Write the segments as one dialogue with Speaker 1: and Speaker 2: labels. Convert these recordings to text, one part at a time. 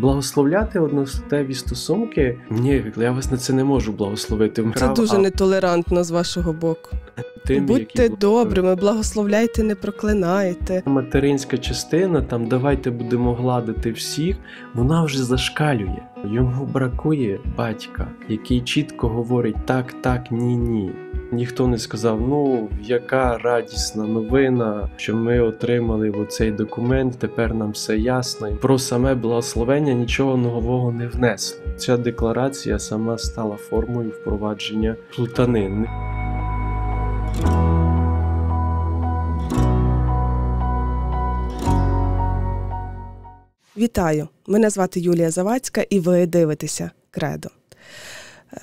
Speaker 1: благословляти одностеві стосунки. Ні, я вас на це не можу благословити. Вкрав, це дуже
Speaker 2: нетолерантно з вашого боку
Speaker 1: тими, будьте які...
Speaker 2: добрими, благословляйте, не проклинайте.
Speaker 1: Материнська частина, там давайте будемо гладити всіх, вона вже зашкалює. Йому бракує батька, який чітко говорить так, так, ні, ні. Ніхто не сказав, ну яка радісна новина, що ми отримали оцей документ, тепер нам все ясно. Про саме благословення нічого нового не внесли. Ця декларація сама стала формою впровадження плутанини.
Speaker 2: Вітаю! Мене звати Юлія Завадська, і ви дивитеся Кредо.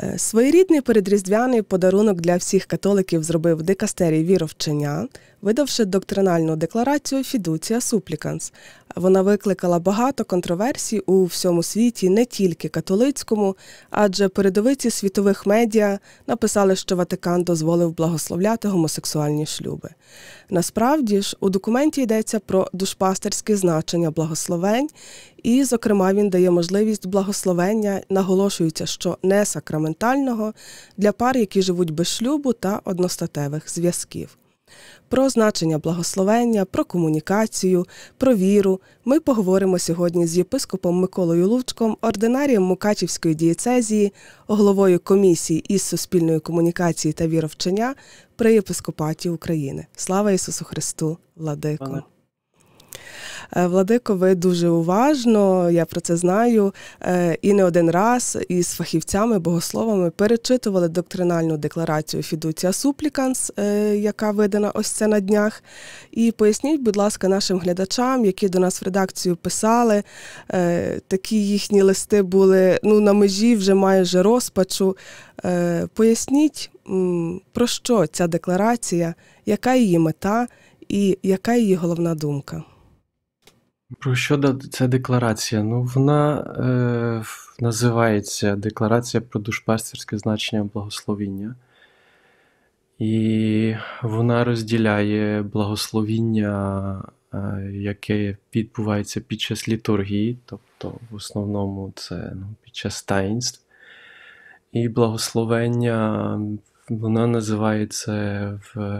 Speaker 2: Е, своєрідний передріздвяний подарунок для всіх католиків зробив дикастерій віровчення, видавши доктринальну декларацію Фідуція Супліканс. Вона викликала багато контроверсій у всьому світі, не тільки католицькому, адже передовиці світових медіа написали, що Ватикан дозволив благословляти гомосексуальні шлюби. Насправді ж у документі йдеться про душпастерське значення благословень і, зокрема, він дає можливість благословення, наголошується, що не сакраментального для пар, які живуть без шлюбу та одностатевих зв'язків. Про значення благословення, про комунікацію, про віру ми поговоримо сьогодні з єпископом Миколою Лучком, ординарієм Мукачівської дієцезії, головою комісії із суспільної комунікації та віровчення при єпископаті України. Слава Ісусу Христу, Владико! Е, Владико, ви дуже уважно, я про це знаю, е, і не один раз із фахівцями, богословами перечитували доктринальну декларацію Фідуція Супліканс, е, яка видана ось це на днях. І поясніть, будь ласка, нашим глядачам, які до нас в редакцію писали, такі їхні листи були ну, на межі вже майже розпачу. Поясніть, про що ця декларація, яка її мета і яка її головна думка.
Speaker 1: Про що ця декларація? Ну, вона е, називається Декларація про душпастерське значення благословіння. І вона розділяє благословіння, е, яке відбувається під час літургії, тобто, в основному, це ну, під час таїнств. І благословення, вона називається в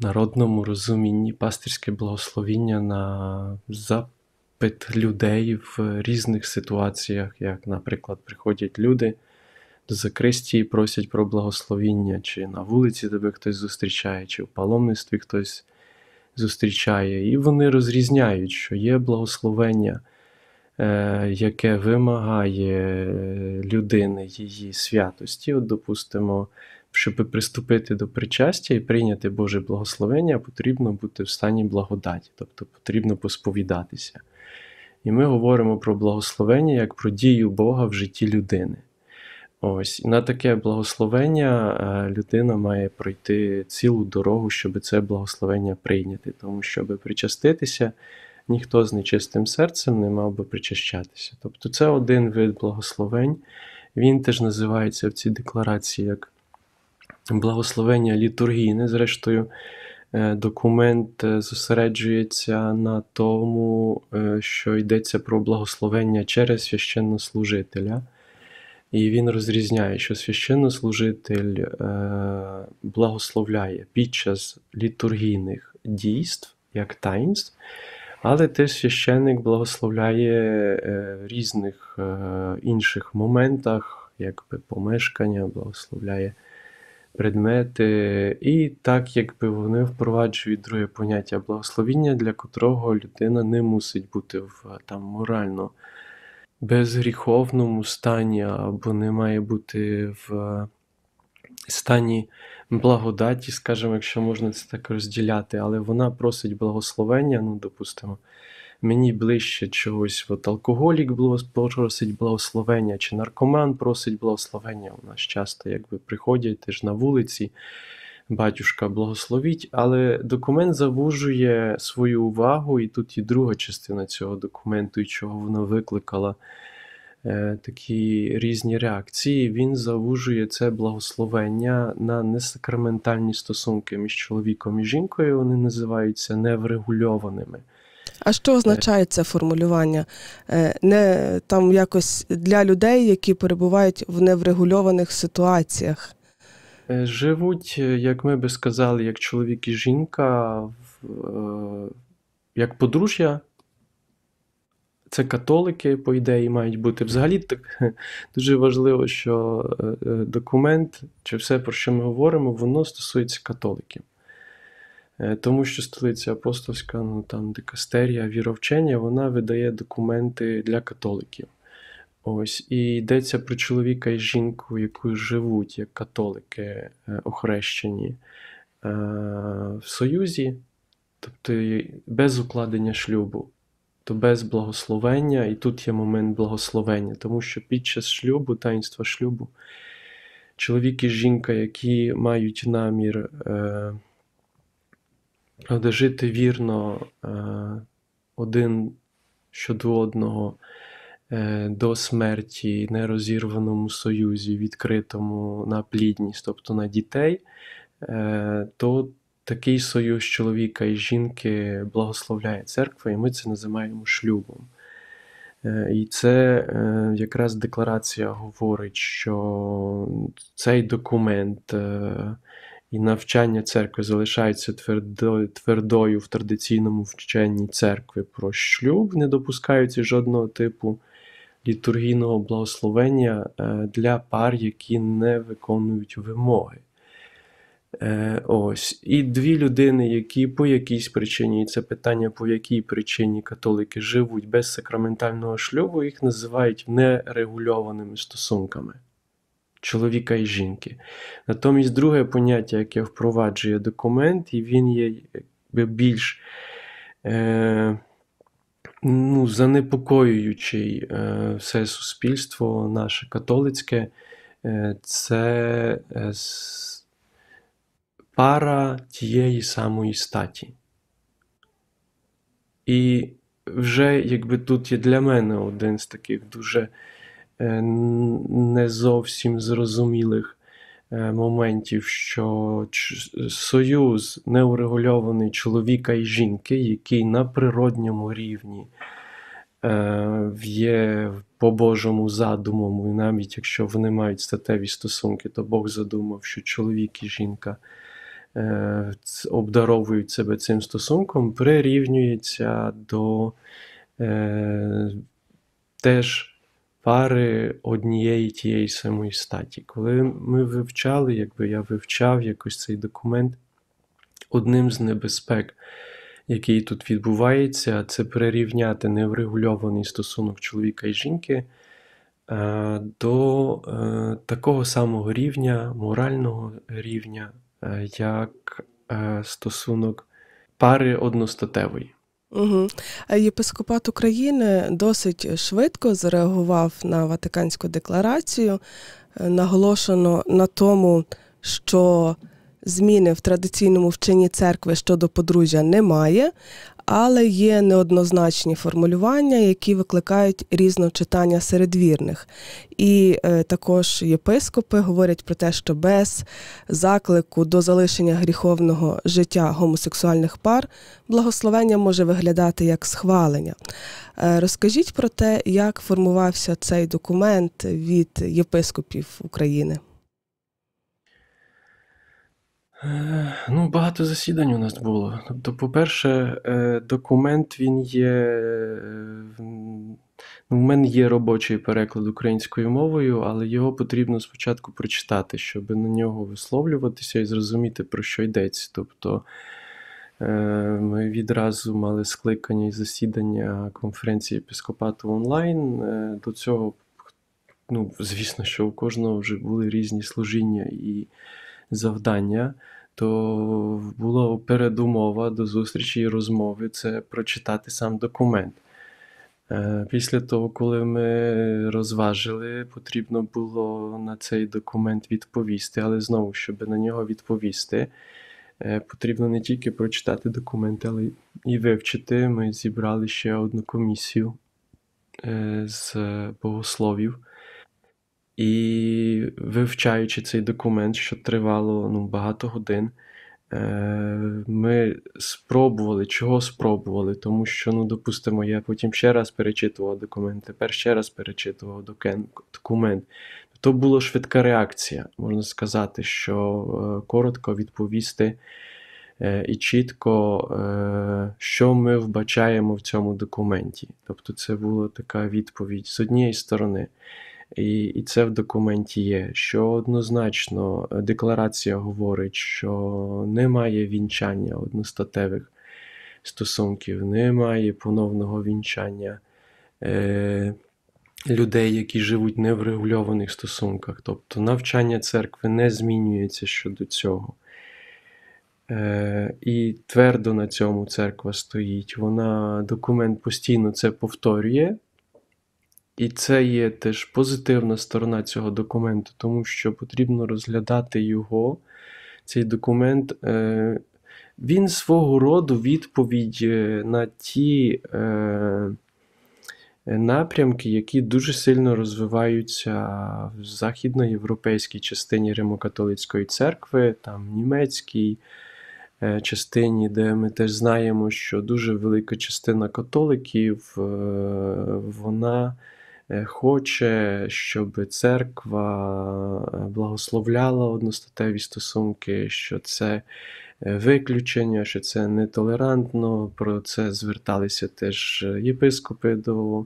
Speaker 1: народному розумінні пастирське благословіння на запит людей в різних ситуаціях, як, наприклад, приходять люди до Закристії, просять про благословіння, чи на вулиці тебе хтось зустрічає, чи в паломництві хтось зустрічає. І вони розрізняють, що є благословення. Е, яке вимагає людини її святості, от, допустимо, щоб приступити до причастя і прийняти Боже благословення, потрібно бути в стані благодаті, тобто потрібно посповідатися. І ми говоримо про благословення як про дію Бога в житті людини. Ось на таке благословення е, людина має пройти цілу дорогу, щоб це благословення прийняти, тому щоб причаститися, ніхто з нечистим серцем не мав би причащатися. Тобто це один вид благословень. Він теж називається в цій декларації як благословення літургійне. Зрештою, е, документ е, зосереджується на тому, е, що йдеться про благословення через священнослужителя. І він розрізняє, що священнослужитель благословляє під час літургійних дійств, як таїнств, але теж священник благословляє різних інших моментах, якби помешкання, благословляє предмети, і так якби вони впроваджують друге поняття благословіння, для котрого людина не мусить бути в там морально безгріховному стані, або не має бути в е, стані благодаті, скажімо, якщо можна це так розділяти, але вона просить благословення, ну, допустимо мені ближче чогось. От алкоголік просить благословення, чи наркоман просить благословення. У нас часто якби приходять теж на вулиці. Батюшка благословіть, але документ завужує свою увагу, і тут і друга частина цього документу, і чого вона викликала е, такі різні реакції. Він завужує це благословення на несакраментальні стосунки між чоловіком і жінкою. Вони називаються неврегульованими.
Speaker 2: А що означає це формулювання? Е, не там якось для людей, які перебувають в неврегульованих ситуаціях?
Speaker 1: Е, живуть, е, як ми би сказали, як чоловік і жінка, як подружжя. Це католики, по ідеї, мають бути. Взагалі так дуже важливо, що документ чи все, про що ми говоримо, воно стосується католиків. Е, тому що столиця апостольська, ну там дикастерія, віровчення, вона видає документи для католиків. Ось, і йдеться про чоловіка і жінку, яку живуть як католики е, охрещені е, в Союзі, тобто без укладення шлюбу, то без благословення, і тут є момент благословення, тому що під час шлюбу, таїнства шлюбу, чоловік і жінка, які мають намір. Правда, жити вірно е, один щодо одного е, до смерті, нерозірваному союзі, відкритому на плідність, тобто на дітей, е, то такий союз чоловіка і жінки благословляє церква, і ми це називаємо шлюбом. І це якраз декларація говорить, що цей документ і навчання церкви залишається твердо, твердою в традиційному вченні церкви про шлюб, не допускаються жодного типу літургійного благословення е, для пар, які не виконують вимоги. Е, ось. І дві людини, які по якійсь причині, і це питання, по якій причині католики живуть без сакраментального шлюбу, їх називають нерегульованими стосунками чоловіка і жінки. Натомість, друге поняття, яке впроваджує документ, і він є якби більш е, ну, занепокоюючий е, все суспільство наше католицьке, е, це е, пара тієї самої статі. І вже якби тут є для мене один з таких дуже Е, не зовсім зрозумілих е, моментів, що союз неурегульований чоловіка і жінки, який на природньому рівні е, є по Божому задумом, і навіть якщо вони мають статеві стосунки, то Бог задумав, що чоловік і жінка. Обдаровують себе цим стосунком, прирівнюється до е, теж пари однієї тієї самої статі. Коли ми вивчали, якби я вивчав якось цей документ, одним з небезпек, який тут відбувається, це прирівняти неврегульований стосунок чоловіка і жінки. Е, до е, такого самого рівня, морального рівня, е, як стосунок пари одностатевої.
Speaker 2: Угу. Єпископат України досить швидко зреагував на Ватиканську декларацію. Е, наголошено на тому, що зміни в традиційному вченні церкви щодо подружжя немає, але є неоднозначні формулювання, які викликають різночитання серед вірних. І е, також єпископи говорять про те, що без заклику до залишення гріховного життя гомосексуальних пар благословення може виглядати як схвалення. Е, розкажіть про те, як формувався цей документ від єпископів України.
Speaker 1: Ну, багато засідань у нас було. Тобто, по-перше, е, документ він є. Е, у ну, мене є робочий переклад українською мовою, але його потрібно спочатку прочитати, щоб на нього висловлюватися і зрозуміти, про що йдеться. Тобто е, ми відразу мали скликання і засідання конференції епіскопату онлайн. До цього, ну, звісно, що у кожного вже були різні служіння і завдання, то була передумова до зустрічі і розмови це прочитати сам документ. Е, після того, коли ми розважили, потрібно було на цей документ відповісти, але знову, щоб на нього відповісти, е, потрібно не тільки прочитати документ, але і вивчити. Ми зібрали ще одну комісію е, з богословів. І вивчаючи цей документ, що тривало ну, багато годин, е, ми спробували, чого спробували, тому що, ну, допустимо, я потім ще раз перечитував документ, тепер ще раз перечитував документ. То була швидка реакція, можна сказати, що е, коротко відповісти е, і чітко, що ми вбачаємо в цьому документі. Тобто, це була така відповідь з однієї сторони і і це в документі є. Що однозначно е, декларація говорить, що немає вінчання одностатевих стосунків, немає поновного вінчання е, людей, які живуть не в регульованих стосунках. Тобто навчання церкви не змінюється щодо цього. Е, і твердо на цьому церква стоїть. Вона документ постійно це повторює, і це є теж позитивна сторона цього документу, тому що потрібно розглядати його, цей документ. Е, він свого роду відповідь е, на ті е, напрямки, які дуже сильно розвиваються в західноєвропейській частині Римокатолицької церкви, там німецькій частині, де ми теж знаємо, що дуже велика частина католиків, вона Е, хоче, щоб церква е, благословляла одностатеві стосунки, що це е, виключення, що це нетолерантно. Про це зверталися теж єпископи до.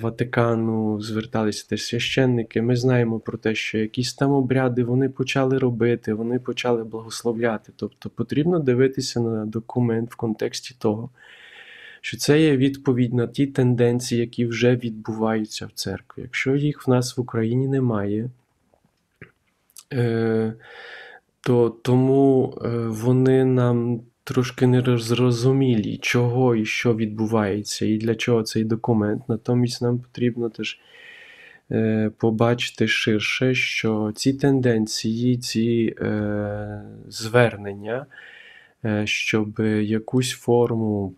Speaker 1: Ватикану зверталися теж священники. Ми знаємо про те, що якісь там обряди вони почали робити, вони почали благословляти. Тобто потрібно дивитися на документ в контексті того, що це є відповідь на ті тенденції, які вже відбуваються в церкві. Якщо їх в нас в Україні немає, е, то тому е, вони нам трошки не розрозумілі, чого і що відбувається, і для чого цей документ. Натомість нам потрібно теж. Е, побачити ширше, що ці тенденції, ці е, звернення, щоб якусь форму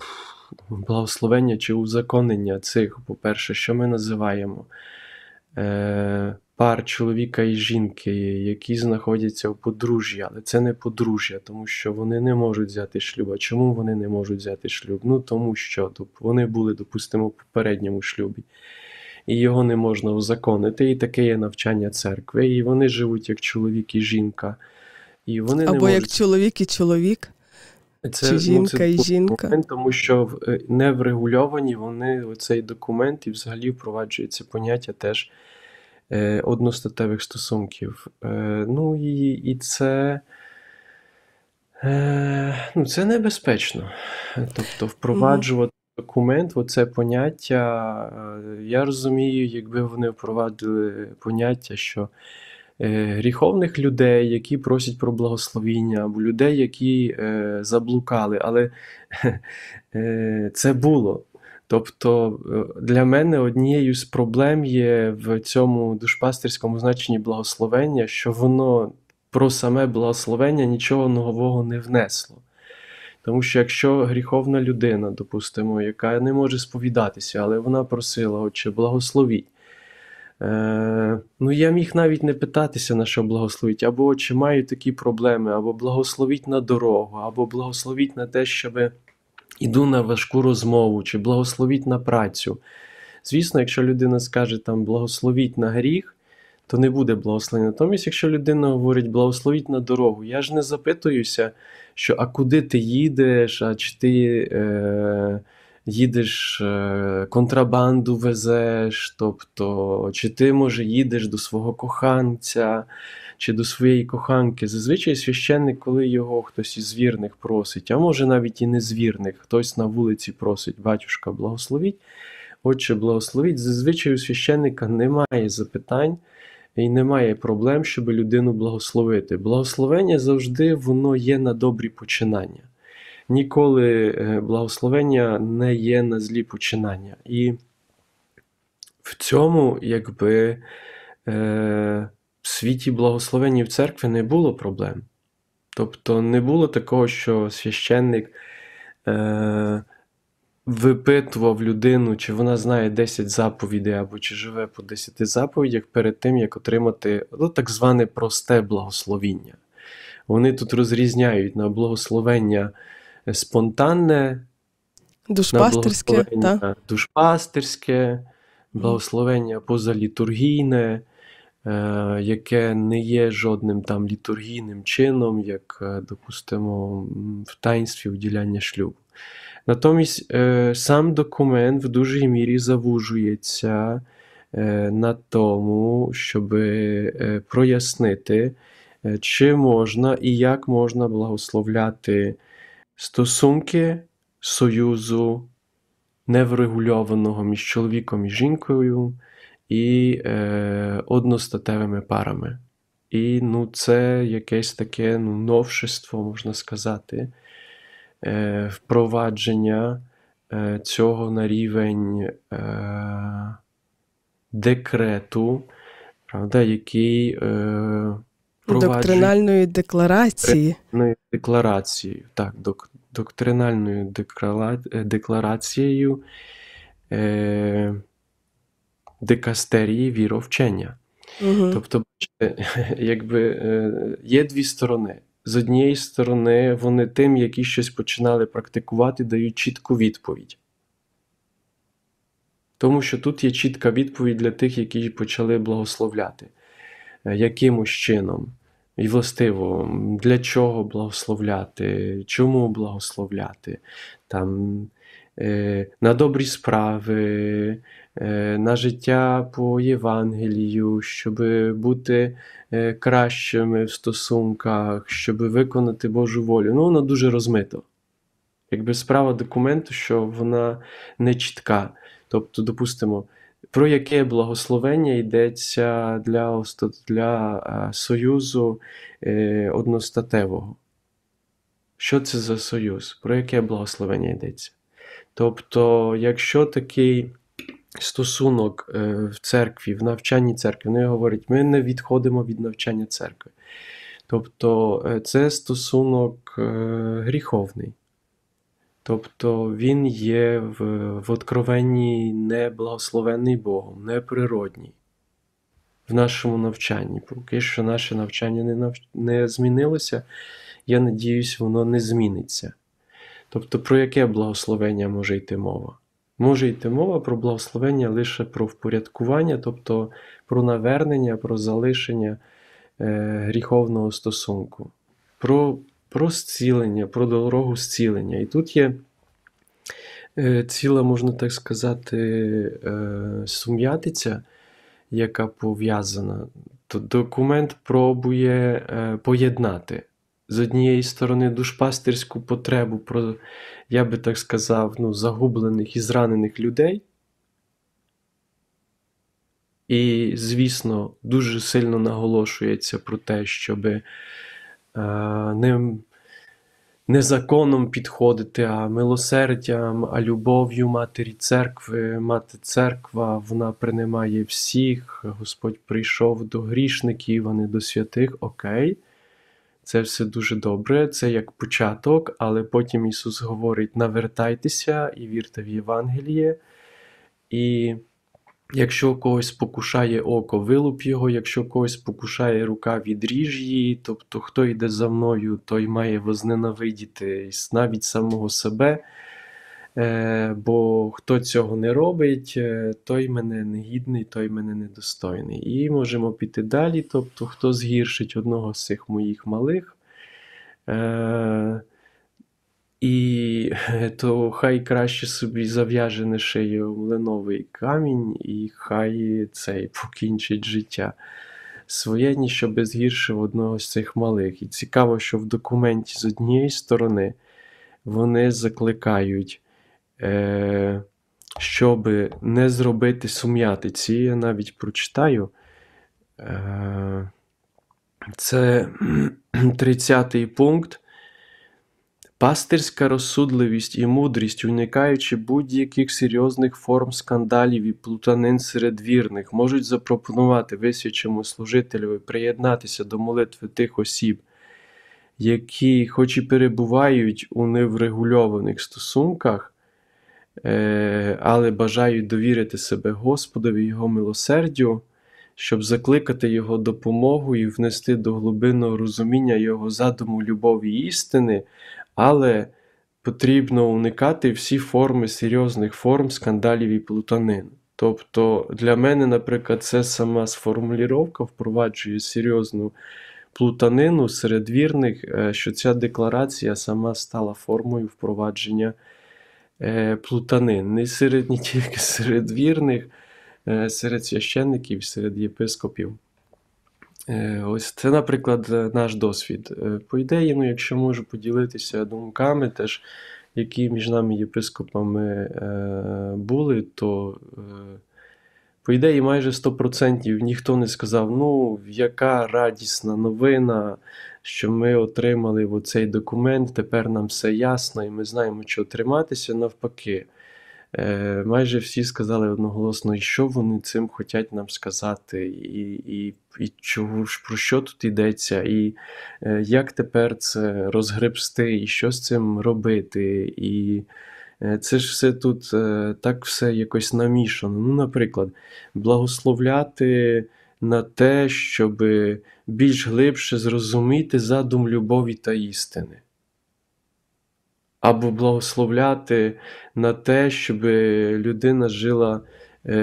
Speaker 1: благословення чи узаконення цих, по-перше, що ми називаємо е, пар чоловіка і жінки, які знаходяться в подружжі, але це не подружжя, тому що вони не можуть взяти шлюб. А чому вони не можуть взяти шлюб? Ну тому що вони були, допустимо, в попередньому шлюбі. І його не можна узаконити. І таке є навчання церкви. І вони живуть як чоловік і жінка. І вони Або не можуть... як
Speaker 2: чоловік і чоловік. Це Чи жінка ну, це і жінка, документ,
Speaker 1: тому що е, не врегульовані вони цей документ і взагалі впроваджується поняття теж е, одностатевих стосунків. Е, Ну і і це е, ну, це небезпечно. Тобто, впроваджувати mm-hmm. документ, оце поняття. Е, я розумію, якби вони впровадили поняття, що. Е, гріховних людей, які просять про благословіння, або людей, які е, заблукали. Але е, це було. Тобто для мене однією з проблем є в цьому душпастерському значенні благословення, що воно про саме благословення нічого нового не внесло. Тому що якщо гріховна людина, допустимо, яка не може сповідатися, але вона просила, Отче, благословіть. Е, Ну, я міг навіть не питатися, на що благословіть, або чи маю такі проблеми, або благословіть на дорогу, або благословіть на те, щоб іду на важку розмову, чи благословіть на працю. Звісно, якщо людина скаже там благословіть на гріх, то не буде благословення. Натомість, якщо людина говорить благословіть на дорогу, я ж не запитуюся, що а куди ти їдеш, а чи ти. Е, їдеш е, контрабанду везеш, тобто, чи ти, може, їдеш до свого коханця, чи до своєї коханки. Зазвичай священник, коли його хтось із вірних просить, а може навіть і не з хтось на вулиці просить, батюшка, благословіть, отче, благословіть. Зазвичай у священника немає запитань. І немає проблем, щоб людину благословити. Благословення завжди воно є на добрі починання ніколи е, благословення не є на злі починання. І в цьому, якби е, в світі благословенні в церкві не було проблем. Тобто не було такого, що священник е, випитував людину, чи вона знає 10 заповідей, або чи живе по 10 заповідях перед тим, як отримати ну, так зване просте благословення. Вони тут розрізняють на благословення спонтанне,
Speaker 2: душпастерське, та?
Speaker 1: душпастерське, благословення позалітургійне, е, яке не є жодним там літургійним чином, як, е, допустимо, в таїнстві вділяння шлюбу. Натомість е, сам документ в дужій мірі завужується на тому, щоб прояснити, чи можна і як можна благословляти. Стосунки союзу неврегульованого між чоловіком і жінкою і е, одностатевими парами. І ну, це якесь таке ну, новшество, можна сказати, е, впровадження е, цього на рівень е, декрету, правда, який. Е, Доктринальної
Speaker 2: декларації.
Speaker 1: Декларацією, так, док, доктринальною декла... Е, декларацією е, декастерії віровчення. Угу. Тобто, якби е, є дві сторони. З однієї сторони, вони тим, які щось починали практикувати, дають чітку відповідь. Тому що тут є чітка відповідь для тих, які почали благословляти. Е, якимось чином. І властиво, для чого благословляти, чому благословляти, там, е, на добрі справи, е, на життя по Євангелію, щоб бути е, кращими в стосунках, щоб виконати Божу волю. Ну, воно дуже розмито. Якби справа документу, що вона не чітка. Тобто, допустимо. Про яке благословення йдеться для для е, Союзу е, одностатевого? Що це за союз? Про яке благословення йдеться? Тобто, якщо такий стосунок е, в церкві, в навчанні церкви, вони ну, говорять, ми не відходимо від навчання церкви. Тобто, це стосунок гріховний. Тобто він є в, в откровенні неблагословенний Богом, неприродній. В нашому навчанні, поки що наше навчання не нав... не змінилося, я надіюсь, воно не зміниться. Тобто, про яке благословення може йти мова? Може йти мова про благословення лише про впорядкування, тобто про навернення, про залишення е, гріховного стосунку, про про зцілення, про дорогу зцілення. І тут є е, ціла, можна так сказати, е, сум'ятиця, яка пов'язана. То документ пробує е, поєднати. З однієї сторони, душпастирську потребу про, я би так сказав, ну, загублених і зранених людей. І, звісно, дуже сильно наголошується про те, щоби не не законом підходити, а милосердям, а любов'ю матері церкви, мати церква, вона приймає всіх. Господь прийшов до грішників, а не до святих. Окей. Це все дуже добре, це як початок, але потім Ісус говорить: навертайтеся і вірте в Євангеліє. І Якщо когось покушає око, вилуп його, якщо когось покушає рука, відріж її. Тобто, хто йде за мною, той має возненавидіти навіть самого себе. Е, бо хто цього не робить, е, той мене негідний, той мене недостойний. І можемо піти далі. Тобто, хто згіршить одного з цих моїх малих. Е, і е, то хай краще собі зав'яже на шию млиновий камінь, і хай цей покінчить життя. Своє ніщо безгірше згіршив одного з цих малих. І цікаво, що в документі з однієї сторони вони закликають, е, щоб не зробити сум'ятиці. Я навіть прочитаю. Е, Це 30-й пункт. Пастирська розсудливість і мудрість, уникаючи будь-яких серйозних форм скандалів і плутанин серед вірних, можуть запропонувати висвячому служителю приєднатися до молитви тих осіб, які, хоч і перебувають у неврегульованих стосунках, е, але бажають довірити себе Господові Його милосердю, щоб закликати Його допомогу і внести до глибинного розуміння Його задуму любові і істини але потрібно уникати всі форми серйозних форм скандалів і плутанин. Тобто для мене, наприклад, це сама сформуліровка впроваджує серйозну плутанину серед вірних, е, що ця декларація сама стала формою впровадження е, плутанин. Не серед не тільки серед вірних, е, серед священників, серед єпископів. Е, ось це, наприклад, е, наш досвід. Е, по ідеї, ну, якщо можу поділитися думками, теж які між нами єпископами були, то по ідеї, майже 100% ніхто не сказав, ну, яка радісна новина, що ми отримали цей документ, тепер нам все ясно, і ми знаємо, чого триматися навпаки. Е, майже всі сказали одноголосно, що вони цим хочуть нам сказати, і і, і чого ж про що тут йдеться, і е, як тепер це розгребсти, і що з цим робити. і... Е, це ж все тут так все якось намішано. Ну, наприклад, благословляти на те, щоб більш глибше зрозуміти задум любові та істини або благословляти на те, щоб людина жила е,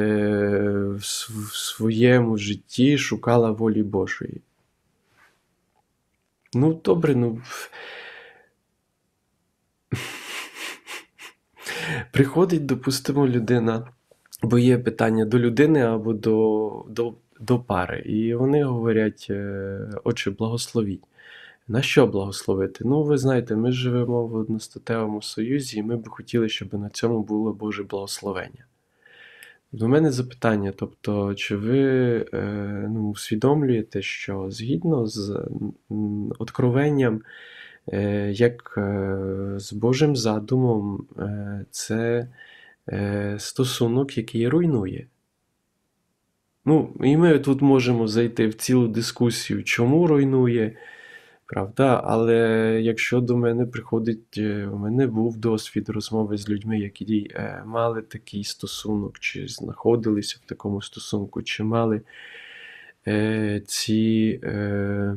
Speaker 1: в своєму житті, шукала волі Божої. Ну, добре, ну. Приходить, допустимо, людина, бо є питання до людини або до до, до пари. І вони говорять, е, Отче, благословіть. На що благословити? Ну, ви знаєте, ми живемо в одностатевому союзі, і ми би хотіли, щоб на цьому було Боже благословення. До мене запитання: тобто, чи ви е, ну, усвідомлюєте, що згідно з откровенням, е, як е, з Божим задумом, е, це е, стосунок, який руйнує? Ну, І ми тут можемо зайти в цілу дискусію, чому руйнує? Правда, але якщо до мене приходить, е, у мене був досвід розмови з людьми, які е, мали такий стосунок, чи знаходилися в такому стосунку, чи мали е, ці е,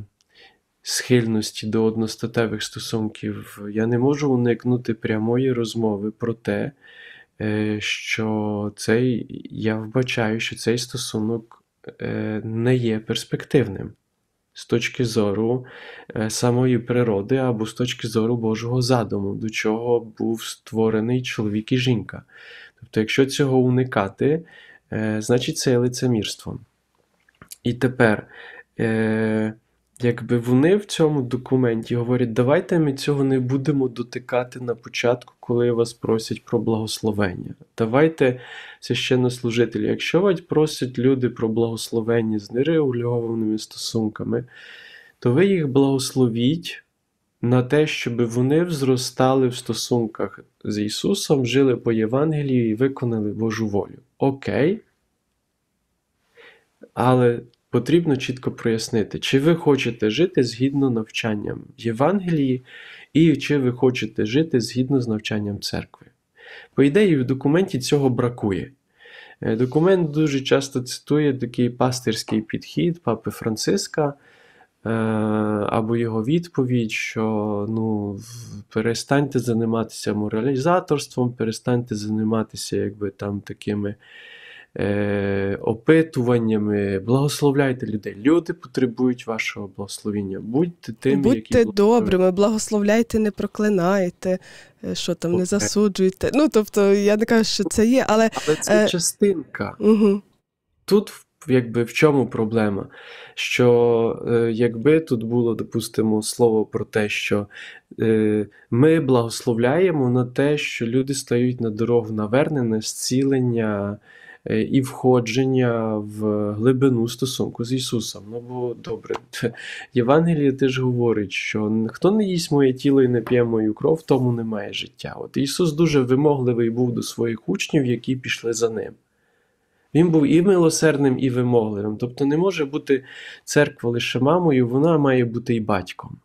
Speaker 1: схильності до одностатевих стосунків, я не можу уникнути прямої розмови про те, е, що цей я вбачаю, що цей стосунок е, не є перспективним з точки зору е, самої природи або з точки зору Божого задуму, до чого був створений чоловік і жінка. Тобто, якщо цього уникати, е, значить це є лицемірством. І тепер. Е, Якби вони в цьому документі говорять, давайте ми цього не будемо дотикати на початку, коли вас просять про благословення. Давайте, священнослужителі, якщо вас просять люди про благословення з нерегульованими стосунками, то ви їх благословіть на те, щоб вони взростали в стосунках з Ісусом, жили по Євангелію і виконали Божу волю. Окей. Але потрібно чітко прояснити, чи ви хочете жити згідно навчанням Євангелії, і чи ви хочете жити згідно з навчанням церкви. По ідеї, в документі цього бракує. Е, документ дуже часто цитує такий пастирський підхід папи Франциска. Е, або його відповідь, що ну, перестаньте займатися моралізаторством, перестаньте займатися якби, там, такими Е, опитуваннями. Благословляйте людей. Люди потребують вашого благословіння. Будьте тими, будьте які добрими,
Speaker 2: благословляйте, не проклинайте, е, що там не засуджуйте. Ну тобто, я не кажу, що це є, але Але це е... частинка. Угу.
Speaker 1: Тут якби в чому проблема? Що е, якби тут було, допустимо, слово про те, що е, ми благословляємо на те, що люди стають на дорогу навернення, зцілення, Е, і входження в глибину стосунку з Ісусом. Ну бо добре, Євангеліє теж говорить, що хто не їсть моє тіло і не п'є мою кров, тому немає життя. От Ісус дуже вимогливий був до своїх учнів, які пішли за ним. Він був і милосердним, і вимогливим. Тобто не може бути церква лише мамою, вона має бути і батьком.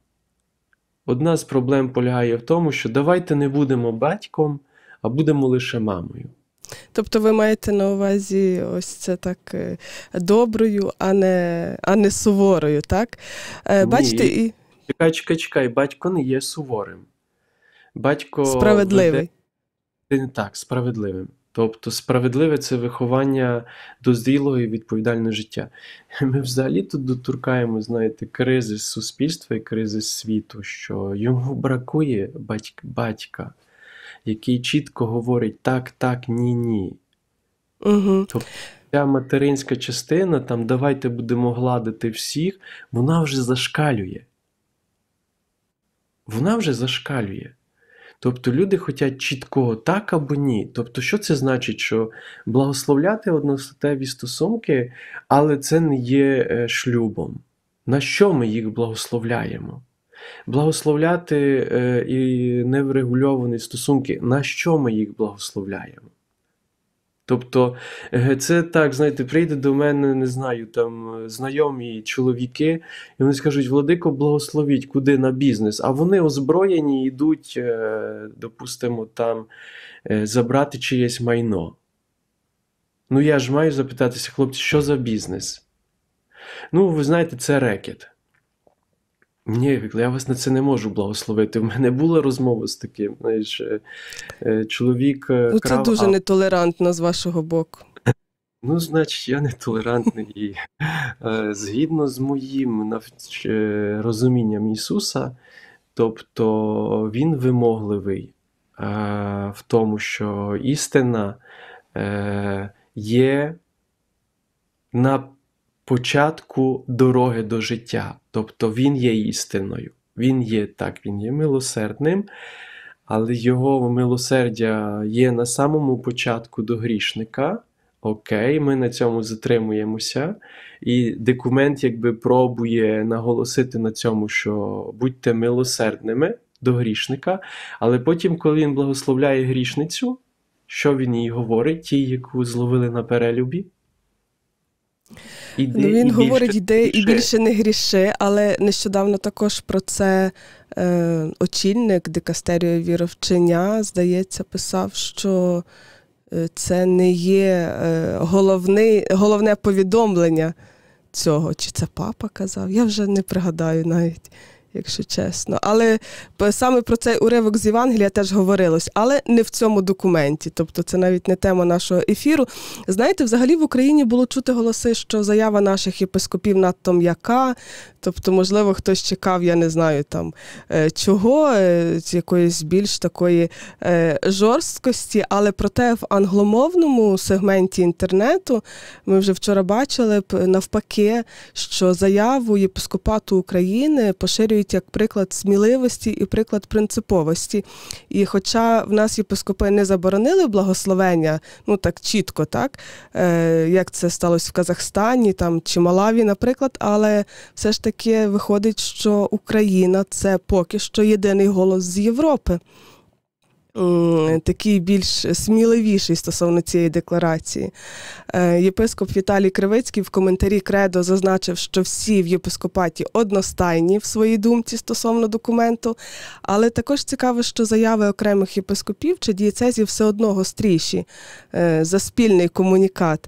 Speaker 1: Одна з проблем полягає в тому, що давайте не будемо батьком, а будемо лише мамою.
Speaker 2: Тобто ви маєте на увазі ось це так е, доброю, а не а не суворою, так? Е, Ні. Бачите, і.
Speaker 1: Чекай, чекай, чекай, батько не є суворим. Батько Справедливий. Веде... Так, справедливим. Тобто, справедливе це виховання до зрілого і відповідального життя. Ми взагалі тут доторкаємо, знаєте, кризи суспільства і кризи світу, що йому бракує батька який чітко говорить так, так, ні, ні. Угу. Тобто ця материнська частина, там давайте будемо гладити всіх, вона вже зашкалює. Вона вже зашкалює. Тобто люди хочуть чіткого так або ні. Тобто, що це значить, що благословляти одностатеві стосунки, але це не є е, шлюбом. На що ми їх благословляємо? Благословляти е, і неврегульовані стосунки, на що ми їх благословляємо? Тобто, е, це так, знаєте, прийде до мене, не знаю, там е, знайомі чоловіки, і вони скажуть: Владико, благословіть, куди на бізнес. А вони озброєні йдуть, допустимо, там забрати чиєсь майно. Ну я ж маю запитатися, хлопці, що за бізнес? Ну, ви знаєте, це рекет. Ні, Вікла, я вас на це не можу благословити. У мене була розмова з таким. Знаєш, е, е, чоловік. Е, ну, Це крав, дуже а...
Speaker 2: нетолерантно з вашого боку.
Speaker 1: Ну, значить, я нетолерантний. І згідно з моїм навч... розумінням Ісуса, тобто Він вимогливий в тому, що істина є на початку дороги до життя. Тобто Він є істиною. Він є так, Він є милосердним, але Його милосердя є на самому початку до грішника. Окей, ми на цьому затримуємося. І документ якби пробує наголосити на цьому, що будьте милосердними до грішника. Але потім, коли він благословляє грішницю, що він їй говорить, тій, яку зловили на перелюбі? Іди, ну, Він і говорить, йде і більше
Speaker 2: не гріши, але нещодавно також про це е, очільник дикастерію віровчення, здається, писав, що е, це не є е, головний, головне повідомлення цього. Чи це папа казав? Я вже не пригадаю навіть якщо чесно. Але саме про цей уривок з Євангелія теж говорилось, але не в цьому документі. Тобто, це навіть не тема нашого ефіру. Знаєте, взагалі в Україні було чути голоси, що заява наших єпископів надто м'яка. Тобто, можливо, хтось чекав, я не знаю там е, чого, е, якоїсь більш такої е, жорсткості, але проте в англомовному сегменті інтернету ми вже вчора бачили навпаки, що заяву єпископату України поширює стоїть як приклад сміливості і приклад принциповості. І хоча в нас єпископи не заборонили благословення, ну так чітко, так е, як це сталося в Казахстані там чи Малаві, наприклад, але все ж таки виходить, що Україна це поки що єдиний голос з Європи такий більш сміливіший стосовно цієї декларації. Е, єпископ Віталій Кривицький в коментарі Кредо зазначив, що всі в єпископаті одностайні в своїй думці стосовно документу, але також цікаво, що заяви окремих єпископів чи дієцезів все одно гостріші е, за спільний комунікат.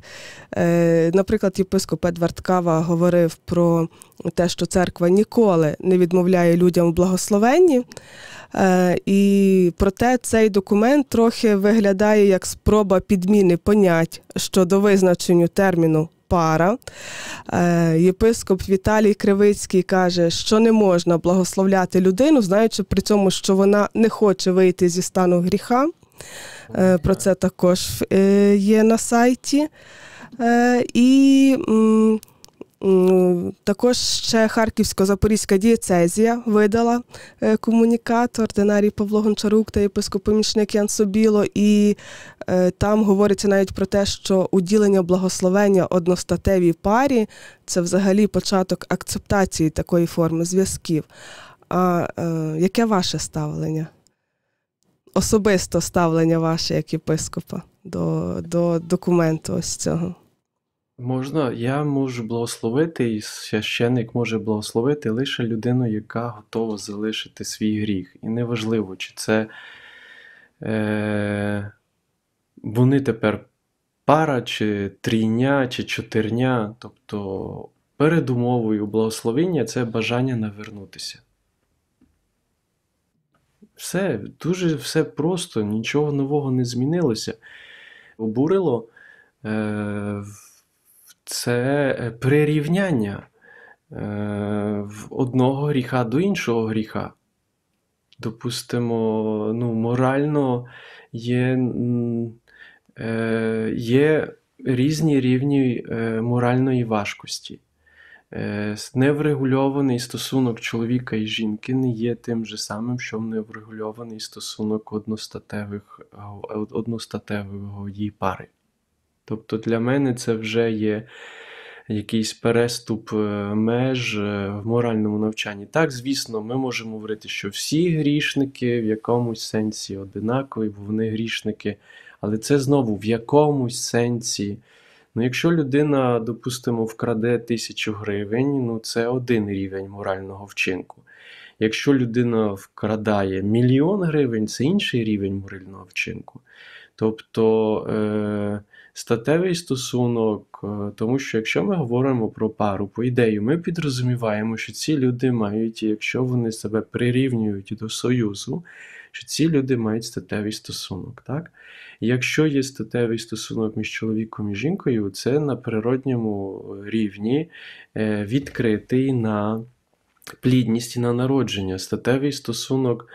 Speaker 2: Е, наприклад, єпископ Едвард Кава говорив про те, що церква ніколи не відмовляє людям в благословенні. Е, і проте цей документ трохи виглядає як спроба підміни понять щодо визначення терміну пара. Е, єпископ Віталій Кривицький каже, що не можна благословляти людину, знаючи при цьому, що вона не хоче вийти зі стану гріха. Е, про це також є на сайті. І Ну, також ще Харківсько-Запорізька дієцезія видала е, комунікат ординарій Павло Гончарук та єпископомічник Ян Собіло, і е, там говориться навіть про те, що уділення благословення одностатевій парі це взагалі початок акцептації такої форми зв'язків. А е, яке ваше ставлення? Особисто ставлення ваше як єпископа до, до документу ось цього? Можна,
Speaker 1: я можу благословити, і священик може благословити лише людину, яка готова залишити свій гріх. І неважливо, чи це е, вони тепер пара, чи трійня, чи чотирня. Тобто передумовою благословення це бажання навернутися. Все, дуже все просто, нічого нового не змінилося. Обурило. Е, це е, прирівняння е, одного гріха до іншого гріха. Допустимо, ну, морально є е, є різні рівні моральної важкості. Неврегульований стосунок чоловіка і жінки не є тим же самим, що неврегульований стосунок одностатевих, одностатевої пари. Тобто для мене це вже є якийсь переступ е, меж е, в моральному навчанні. Так, звісно, ми можемо говорити, що всі грішники в якомусь сенсі одинакові, бо вони грішники, але це знову в якомусь сенсі. Ну, Якщо людина, допустимо, вкраде тисячу гривень, ну це один рівень морального вчинку. Якщо людина вкрадає мільйон гривень, це інший рівень морального вчинку. Тобто. Е- статевий стосунок, е, тому що якщо ми говоримо про пару по ідею, ми підрозуміваємо, що ці люди мають, якщо вони себе прирівнюють до союзу, що ці люди мають статевий стосунок. Так? Якщо є статевий стосунок між чоловіком і жінкою, це на природньому рівні е, відкритий на плідність і на народження, статевий стосунок.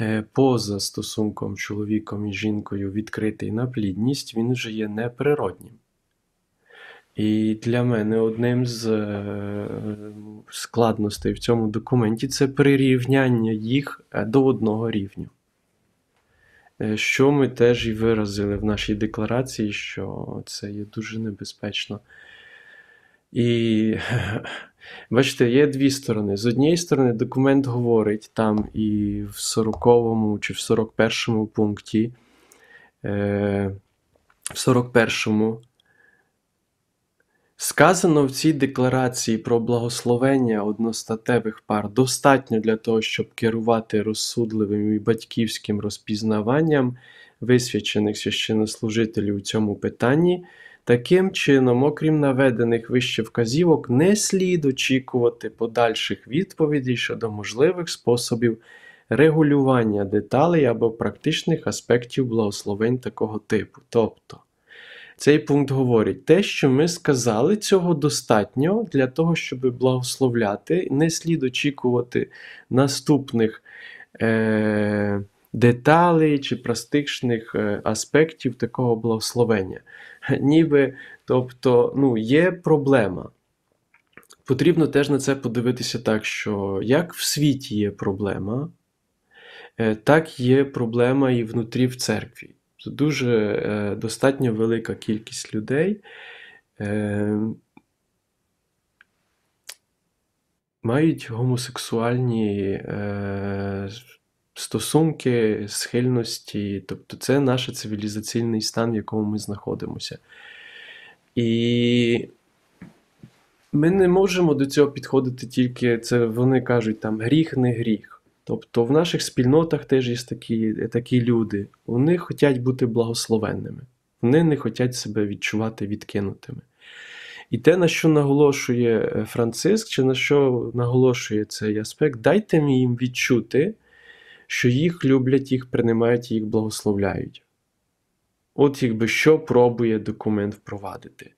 Speaker 1: Е, поза стосунком чоловіком і жінкою відкритий на плідність, він вже є неприроднім. І для мене одним з е, складностей в цьому документі це прирівняння їх е, до одного рівня, Що ми теж і виразили в нашій декларації, що це є дуже небезпечно. І Бачите, є дві сторони. З однієї сторони, документ говорить там і в 40-му чи в 41-му пункті, е, в 41-му. Сказано в цій декларації про благословення одностатевих пар достатньо для того, щоб керувати розсудливим і батьківським розпізнаванням висвячених священнослужителів у цьому питанні. Таким чином, окрім наведених вище вказівок, не слід очікувати подальших відповідей щодо можливих способів регулювання деталей або практичних аспектів благословень такого типу. Тобто, цей пункт говорить, те, що ми сказали, цього достатньо для того, щоб благословляти, не слід очікувати наступних. Е- Деталей чи практичних е, аспектів такого благословення. ніби тобто, ну, є проблема. Потрібно теж на це подивитися так, що як в світі є проблема, е, так є проблема і внутрі в церкві. Це дуже е, достатньо велика кількість людей. Е, мають гомосексуальні е, стосунки, схильності, тобто це наш цивілізаційний стан, в якому ми знаходимося. І ми не можемо до цього підходити тільки, це вони кажуть, там гріх не гріх. Тобто в наших спільнотах теж є такі такі люди. Вони хочуть бути благословенними, вони не хочуть себе відчувати відкинутими. І те, на що наголошує е, Франциск, чи на що наголошує цей аспект, дайте їм відчути, що їх люблять, їх приймають, їх благословляють. От якби що пробує документ впровадити.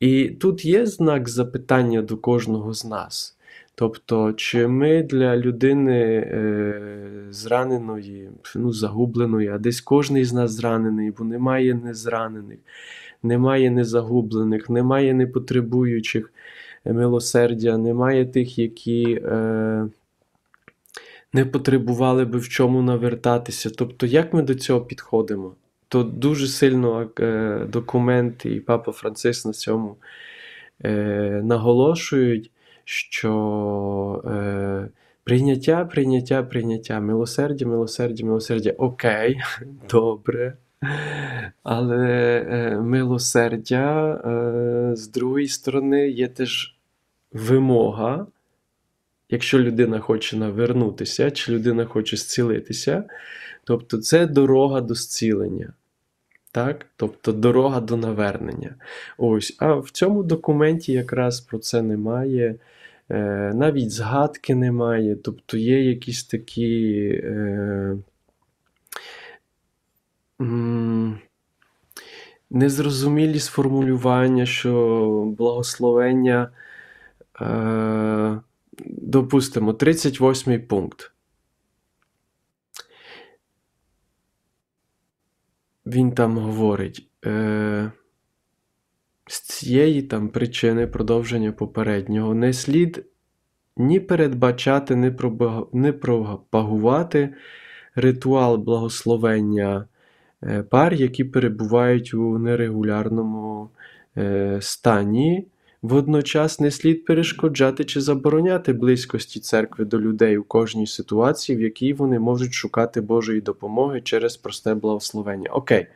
Speaker 1: І тут є знак запитання до кожного з нас. Тобто, чи ми для людини е, зраненої, ну, загубленої, а десь кожен з нас зранений, бо немає незранених, немає незагублених, немає непотребуючих е, милосердя, немає тих, які. Е, не потребували би в чому навертатися. Тобто, як ми до цього підходимо? То дуже сильно е, документ і папа Францис на цьому е, наголошують, що е, прийняття, прийняття, прийняття, милосердя, милосердя, милосердя. Окей, добре. Але е, милосердя е, з другої сторони є теж вимога якщо людина хоче навернутися, чи людина хоче зцілитися, тобто це дорога до зцілення. Так? Тобто дорога до навернення. Ось, А в цьому документі якраз про це немає, е, навіть згадки немає, тобто є якісь такі. Е, Незрозумілі сформулювання, що благословення. Е, допустимо, 38 пункт. Він там говорить. Е, з цієї там причини продовження попереднього не слід ні передбачати, ні пропагувати ритуал благословення е, пар, які перебувають у нерегулярному е, стані. Водночас не слід перешкоджати чи забороняти близькості церкви до людей у кожній ситуації, в якій вони можуть шукати Божої допомоги через просте благословення. Окей.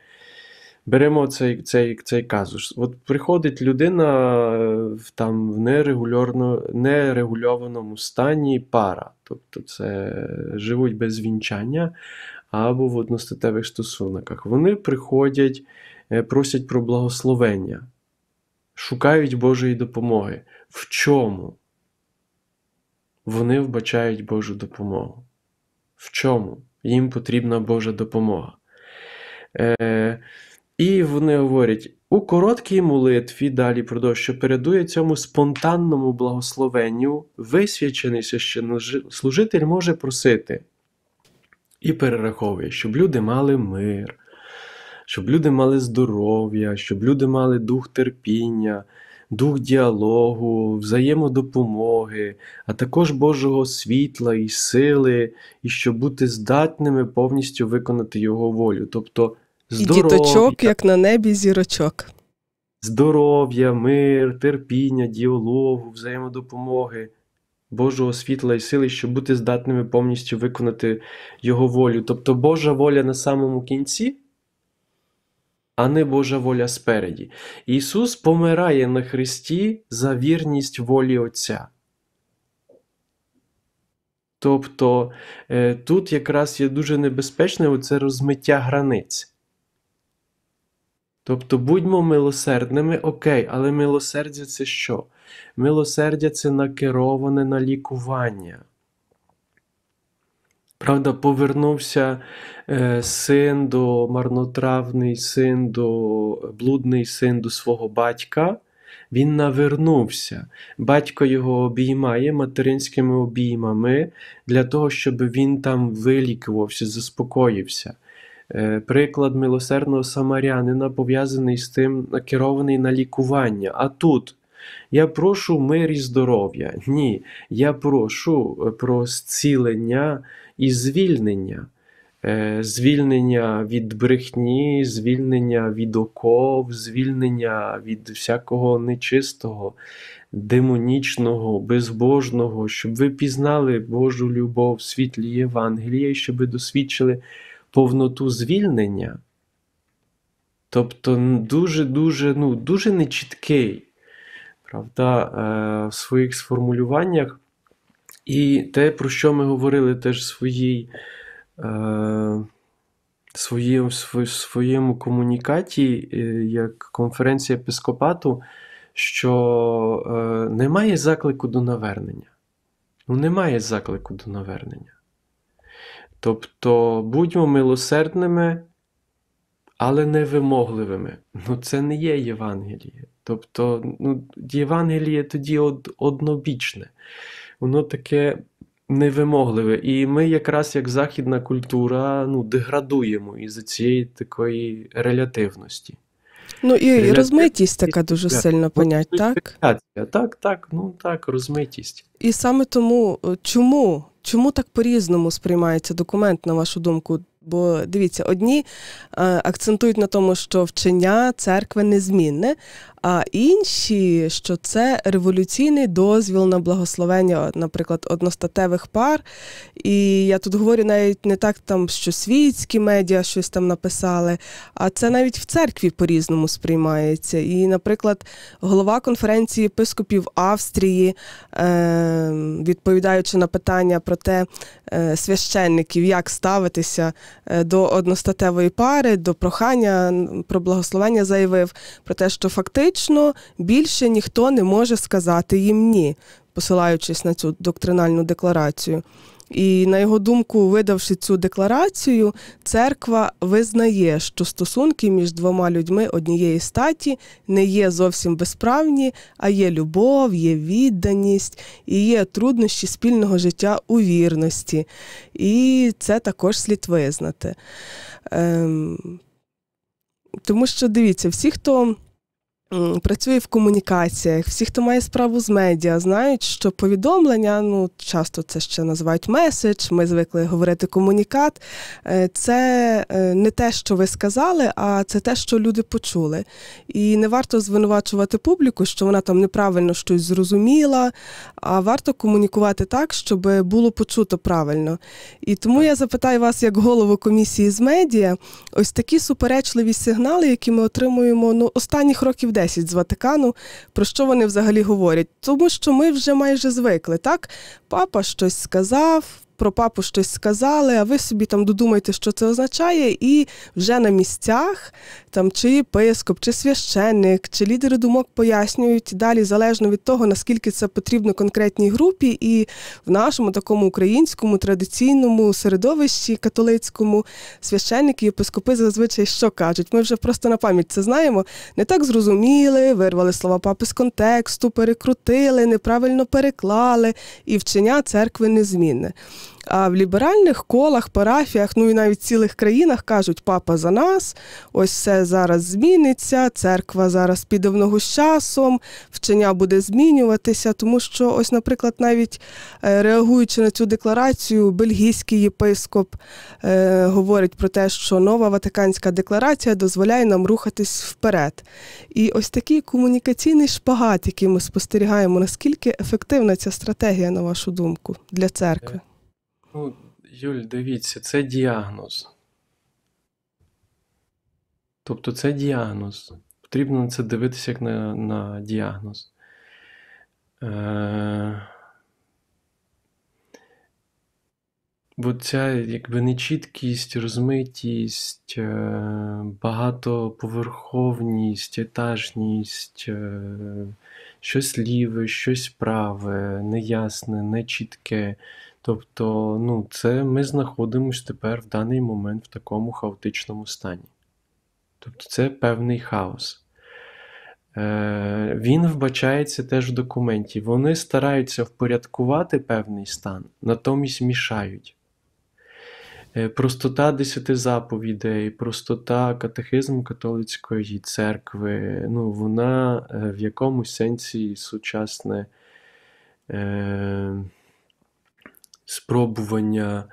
Speaker 1: Беремо цей цей, цей казус. От приходить людина е, там в нерегульованому стані пара, тобто це живуть без вінчання або в одностатевих стосунках. Вони приходять, е, просять про благословення шукають Божої допомоги. В чому вони вбачають Божу допомогу? В чому їм потрібна Божа допомога? Е, І вони говорять у короткій молитві, далі продовж, що передує цьому спонтанному благословенню, висвячений священнослужитель може просити і перераховує, щоб люди мали мир щоб люди мали здоров'я, щоб люди мали дух терпіння, дух діалогу, взаємодопомоги, а також Божого світла і сили, і щоб бути здатними повністю виконати Його волю. Тобто здоров'я. І діточок,
Speaker 2: як на небі, зірочок.
Speaker 1: Здоров'я, мир, терпіння, діалогу, взаємодопомоги, Божого світла і сили, щоб бути здатними повністю виконати Його волю. Тобто Божа воля на самому кінці а не Божа воля спереді. Ісус помирає на Христі за вірність волі Отця. Тобто е, тут якраз є дуже небезпечне це розмиття границь. Тобто будьмо милосердними, окей, але милосердя це що? Милосердя це накероване на лікування. Правда, повернувся е, син до марнотравний син до блудний син до свого батька. Він навернувся. Батько його обіймає материнськими обіймами для того, щоб він там вилікувався, заспокоївся. Е, приклад милосердного самарянина пов'язаний з тим, керований на лікування. А тут я прошу мир і здоров'я. Ні, я прошу е, про зцілення і звільнення. Е, звільнення від брехні, звільнення від оков, звільнення від всякого нечистого, демонічного, безбожного, щоб ви пізнали Божу любов, світлі Євангелія, і щоб ви досвідчили повноту звільнення. Тобто дуже-дуже ну, дуже нечіткий, правда, е, в своїх сформулюваннях. І те, про що ми говорили теж в своїй, е, своєму, своєму комунікаті, е, як конференція епископату, що е, немає заклику до навернення. Ну, немає заклику до навернення. Тобто будьмо милосердними, але невимогливими. Ну, це не є Євангеліє. Тобто, ну, Євангеліє тоді од, однобічне воно таке невимогливе. І ми, якраз як західна культура, ну, деградуємо із цієї такої релятивності.
Speaker 2: Ну і Релятив... розмитість така дуже так. сильно понять, ну, так?
Speaker 1: Так, так, ну так, розмитість.
Speaker 2: І саме тому, е, чому? Чому так по-різному сприймається документ, на вашу думку? Бо дивіться, одні е, акцентують на тому, що вчення церкви незмінне, а інші, що це революційний дозвіл на благословення, наприклад, одностатевих пар. І я тут говорю навіть не так, там, що світські медіа щось там написали, а це навіть в церкві по-різному сприймається. І, наприклад, голова конференції єпископів Австрії, е, відповідаючи на питання про те, е, священників, як ставитися е, до одностатевої пари, до прохання про благословення, заявив про те, що фактично фактично більше ніхто не може сказати їм ні, посилаючись на цю доктринальну декларацію. І на його думку, видавши цю декларацію, церква визнає, що стосунки між двома людьми однієї статі не є зовсім безправні, а є любов, є відданість і є труднощі спільного життя у вірності. І це також слід визнати. Ем, Тому що дивіться, всі, хто Працює в комунікаціях, всі, хто має справу з медіа, знають, що повідомлення, ну часто це ще називають меседж, ми звикли говорити комунікат. Е, це е, не те, що ви сказали, а це те, що люди почули. І не варто звинувачувати публіку, що вона там неправильно щось зрозуміла, а варто комунікувати так, щоб було почуто правильно. І тому я запитаю вас, як голову комісії з медіа, ось такі суперечливі сигнали, які ми отримуємо ну, останніх років. 10 з Ватикану, про що вони взагалі говорять? Тому що ми вже майже звикли, так? Папа щось сказав, про папу щось сказали, а ви собі там додумайте, що це означає, і вже на місцях там чи єпископ, чи священник, чи лідери думок пояснюють далі залежно від того, наскільки це потрібно конкретній групі, і в нашому такому українському традиційному середовищі католицькому священники і єпископи зазвичай що кажуть. Ми вже просто на пам'ять це знаємо. Не так зрозуміли, вирвали слова папи з контексту, перекрутили, неправильно переклали, і вчення церкви незмінне. А в ліберальних колах, парафіях, ну і навіть цілих країнах кажуть, папа за нас, ось все зараз зміниться, церква зараз піде в ногу з часом, вчення буде змінюватися. Тому що, ось, наприклад, навіть е, реагуючи на цю декларацію, бельгійський єпископ е, говорить про те, що нова Ватиканська декларація дозволяє нам рухатись вперед. І ось такий комунікаційний шпагат, який ми спостерігаємо, наскільки ефективна ця стратегія, на вашу думку, для церкви. Ну,
Speaker 1: Юль, дивіться, це діагноз. Тобто це діагноз. Потрібно на це дивитися як на на діагноз. Е, Бо ця якби нечіткість, розмитість, е, багатоповерховність, етажність, е, щось ліве, щось праве, неясне, нечітке. Тобто, ну, це ми знаходимося тепер в даний момент в такому хаотичному стані. Тобто, це певний хаос. Е, Він вбачається теж в документі. Вони стараються впорядкувати певний стан, натомість мішають. Е, простота десяти заповідей, простота катехизму католицької церкви, ну, вона е, в якомусь сенсі сучасне е, спробування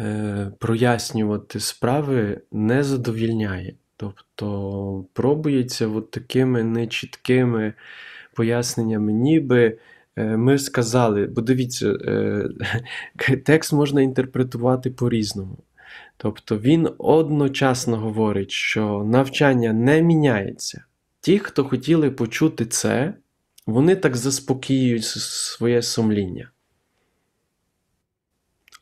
Speaker 1: е, прояснювати справи не задовільняє. Тобто пробується от такими нечіткими поясненнями, ніби. Е, ми сказали, бо дивіться, е, текст можна інтерпретувати по-різному. Тобто він одночасно говорить, що навчання не міняється. Ті, хто хотіли почути це, вони так заспокіюють своє сумління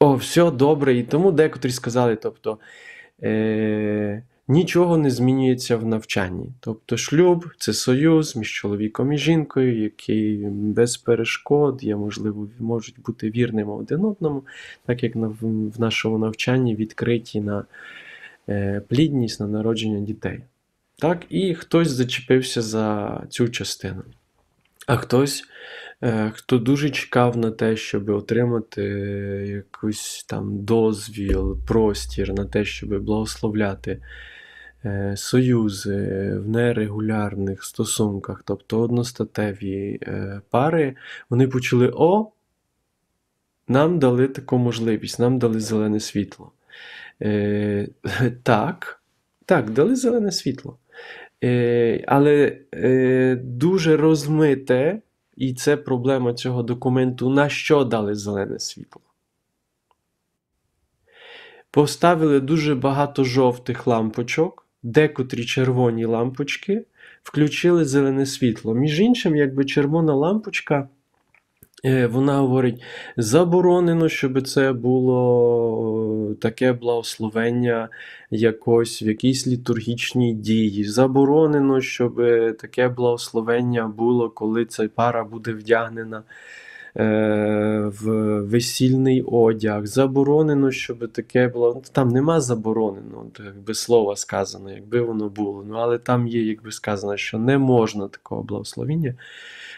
Speaker 1: о, все добре. І тому декотрі сказали, тобто е, нічого не змінюється в навчанні. Тобто, шлюб це союз між чоловіком і жінкою, який без перешкод є, можливо, можуть бути вірними один одному, так як в нашому навчанні відкриті на е, плідність, на народження дітей. Так, і хтось зачепився за цю частину а хтось, е, хто дуже чекав на те, щоб отримати е, якийсь там дозвіл, простір на те, щоб благословляти е, союзи в нерегулярних стосунках, тобто одностатеві пари, вони почули: о, нам дали таку можливість, нам дали зелене світло. Так, так, дали зелене світло. Е, але е, дуже розмите, і це проблема цього документу, на що дали зелене світло. Поставили дуже багато жовтих лампочок, декотрі червоні лампочки, включили зелене світло. Між іншим, якби червона лампочка. Е, вона говорить, заборонено, щоб це було е, таке благословення якось в якійсь літургічній дії. Заборонено, щоб таке благословення було, коли ця пара буде вдягнена е, в весільний одяг. Заборонено, щоб таке було. Ну, там нема заборонено, якби слова сказано, якби воно було. Ну, Але там є, якби сказано, що не можна такого благословення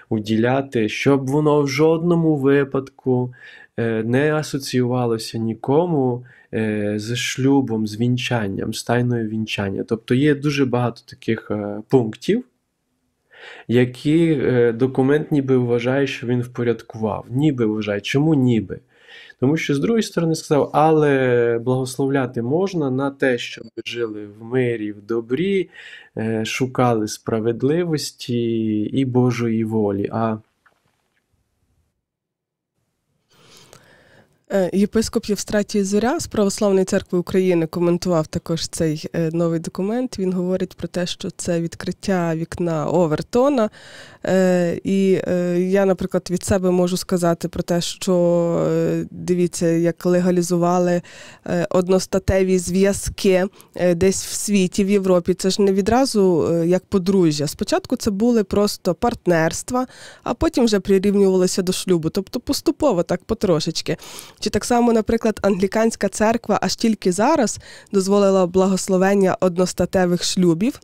Speaker 1: уділяти, щоб воно в жодному випадку е, не асоціювалося нікому е, з шлюбом, з вінчанням, з тайною вінчання. Тобто є дуже багато таких е, пунктів. Які документ ніби вважає, що він впорядкував, ніби вважає, чому ніби? Тому що, з другої сторони, сказав, але благословляти можна на те, щоб жили в мирі, в добрі, е, шукали справедливості і Божої волі. А
Speaker 2: Е, єпископ Євстратій Зоря з Православної церкви України коментував також цей е, новий документ. Він говорить про те, що це відкриття вікна Овертона. Е, і я, наприклад, від себе можу сказати про те, що дивіться, як легалізували одностатеві зв'язки десь в світі, в Європі. Це ж не відразу як подружжя. Спочатку це були просто партнерства, а потім вже прирівнювалися до шлюбу. Тобто поступово так потрошечки. Чи так само, наприклад, англіканська церква аж тільки зараз дозволила благословення одностатевих шлюбів?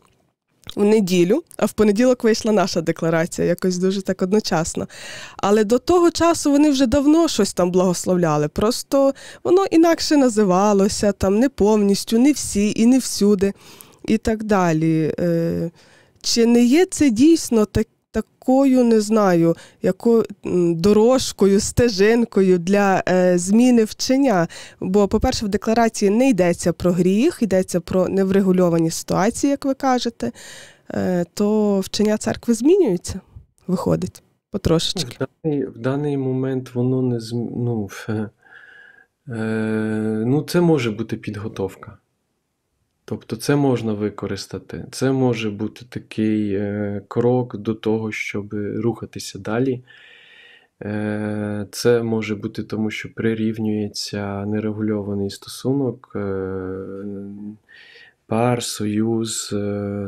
Speaker 2: В неділю, а в понеділок вийшла наша декларація, якось дуже так одночасно. Але до того часу вони вже давно щось там благословляли. Просто воно інакше називалося, там не повністю, не всі і не всюди, і так далі. Е, чи не є це дійсно так, такою не знаю, якою дорожкою, стежинкою для е, зміни вчення. Бо, по-перше, в декларації не йдеться про гріх, йдеться про неврегульовані ситуації, як ви кажете, е, то вчення церкви змінюється, виходить
Speaker 1: потрошечки. В даний, в даний момент воно не зм... ну, е, ну це може бути підготовка. Тобто це можна використати. Це може бути такий е, крок до того, щоб рухатися далі. Е, це може бути тому, що прирівнюється нерегульований стосунок, е, пар, союз.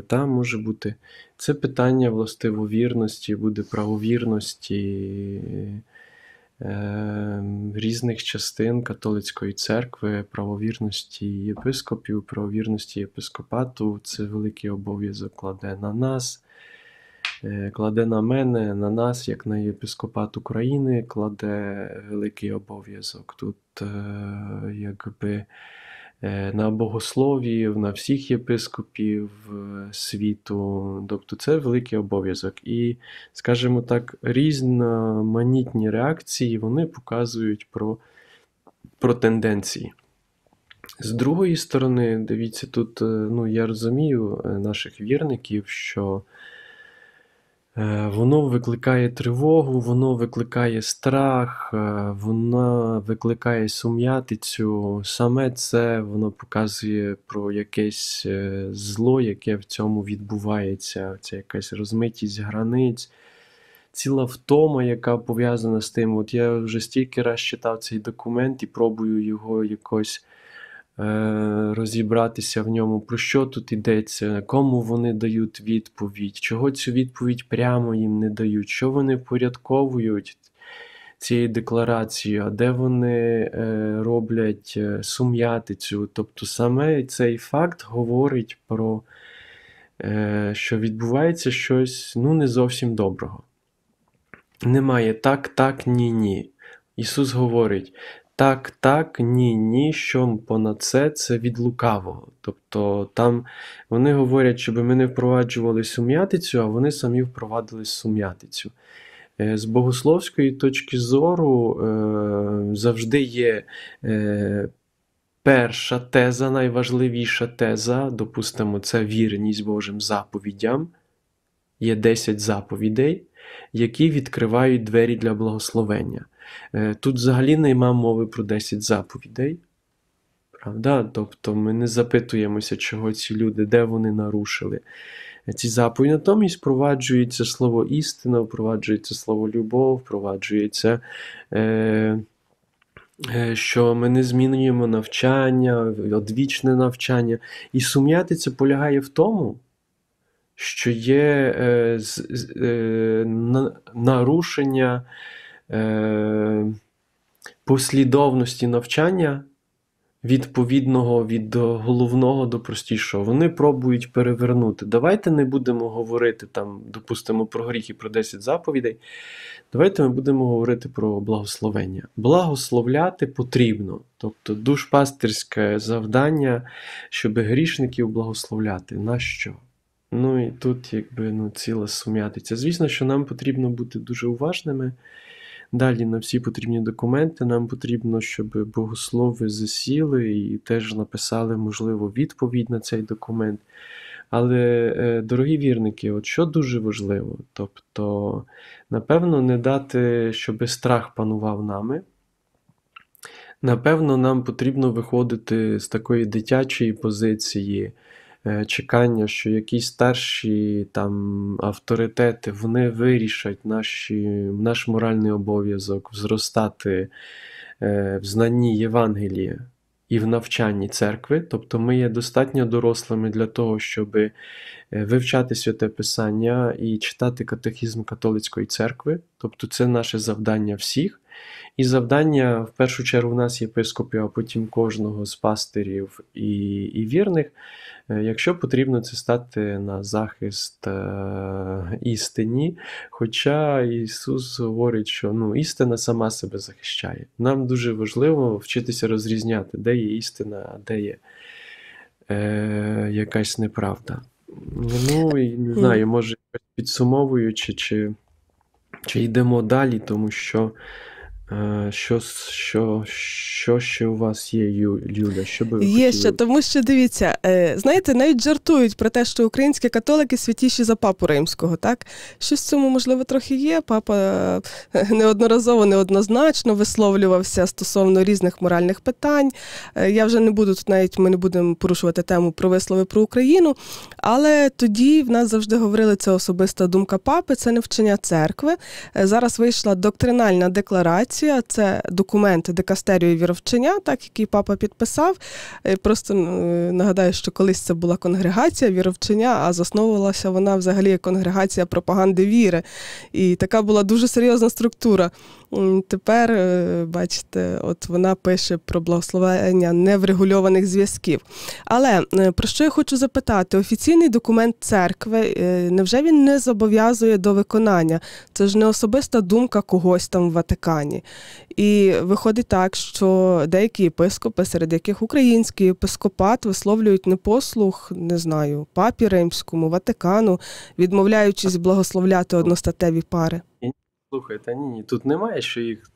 Speaker 1: Там може бути це питання властивовірності, буде правовірності. Ем, різних частин католицької церкви, правовірності єпископів, правовірності єпископату. Це великий обов'язок кладе на нас, е, кладе на мене, на нас, як на єпископат України, кладе великий обов'язок. Тут е, якби. Е, на богословів, на всіх єпископів е, світу. Тобто це великий обов'язок. І, скажімо так, різноманітні реакції вони показують про, про тенденції. З другої сторони, дивіться, тут е, ну, я розумію наших вірників, що Е, воно викликає тривогу, воно викликає страх, е, воно викликає сум'ятицю. Саме це воно показує про якесь е, зло, яке в цьому відбувається. Це якась розмитість границь, ціла втома, яка пов'язана з тим. От я вже стільки раз читав цей документ і пробую його якось Е, розібратися в ньому, про що тут йдеться, кому вони дають відповідь, чого цю відповідь прямо їм не дають, що вони порядковують цією декларацією, а де вони е, роблять е, сум'ятицю. Тобто саме цей факт говорить про що відбувається щось ну, не зовсім доброго. Немає так, так, ні, ні. Ісус говорить: так, так, ні, ні, що понад це, це від лукавого. Тобто там вони говорять, щоб ми не впроваджували сум'ятицю, а вони самі впровадили сум'ятицю. Е, з богословської точки зору е, завжди є е, перша теза, найважливіша теза, допустимо, це вірність Божим заповідям. Є 10 заповідей, які відкривають двері для благословення. Е, тут взагалі нема мови про 10 заповідей. Правда? Тобто ми не запитуємося, чого ці люди, де вони нарушили е, ці заповіді. Натомість впроваджується слово істина, впроваджується слово любов, впроваджується. Е-, е що ми не змінюємо навчання, одвічне навчання. І сум'яти це полягає в тому, що є е, е, нарушення Е, послідовності навчання відповідного від головного до простішого. Вони пробують перевернути. Давайте не будемо говорити там, допустимо, про гріх і про 10 заповідей. Давайте ми будемо говорити про благословення. Благословляти потрібно, тобто душпастирське завдання, щоб грішників благословляти. На що? Ну і тут, якби ну, ціла сум'ятиця. Звісно, що нам потрібно бути дуже уважними. Далі на всі потрібні документи нам потрібно, щоб богослови засіли і теж написали, можливо, відповідь на цей документ. Але, е, дорогі вірники, от що дуже важливо, тобто, напевно, не дати, щоб страх панував нами. Напевно, нам потрібно виходити з такої дитячої позиції. Е, чекання, що якісь старші там авторитети вони вирішать наші, наш моральний обов'язок зростати е, в знанні Євангелія і в навчанні церкви. Тобто ми є достатньо дорослими для того, щоб е, вивчати святе Писання і читати катехізм католицької церкви. Тобто, це наше завдання всіх. І завдання в першу чергу в нас єпископів, а потім кожного з пастирів і і вірних Е, якщо потрібно, це стати на захист е, істині. Хоча Ісус говорить, що ну, істина сама себе захищає. Нам дуже важливо вчитися розрізняти, де є істина, а де є е, якась неправда. Ну і не знаю, може підсумовуючи, чи, чи йдемо далі, тому що. Е, що що, що ще у вас є, Юля? Що би ви Є хотіли? ще,
Speaker 2: тому що дивіться, е, знаєте, навіть жартують про те, що українські католики святіші за папу римського, так? Щось в цьому, можливо, трохи є. Папа е, неодноразово, неоднозначно висловлювався стосовно різних моральних питань. Я вже не буду тут, навіть ми не будемо порушувати тему про вислови про Україну. Але тоді в нас завжди говорили це особиста думка папи, це не вчення церкви. Зараз вийшла доктринальна декларація конституція, це документ декастерію віровчення, так який папа підписав. Е, просто е, нагадаю, що колись це була конгрегація віровчення, а засновувалася вона взагалі як конгрегація пропаганди віри. І така була дуже серйозна структура. Тепер, е, бачите, от вона пише про благословення неврегульованих зв'язків. Але е, про що я хочу запитати? Офіційний документ церкви е, невже він не зобов'язує до виконання? Це ж не особиста думка когось там в Ватикані. І виходить так, що деякі єпископи, серед яких український єпископат, висловлюють непослух, не знаю, папі римському, Ватикану, відмовляючись благословляти одностатеві пари. Слухайте,
Speaker 1: ні, тут немає, що їх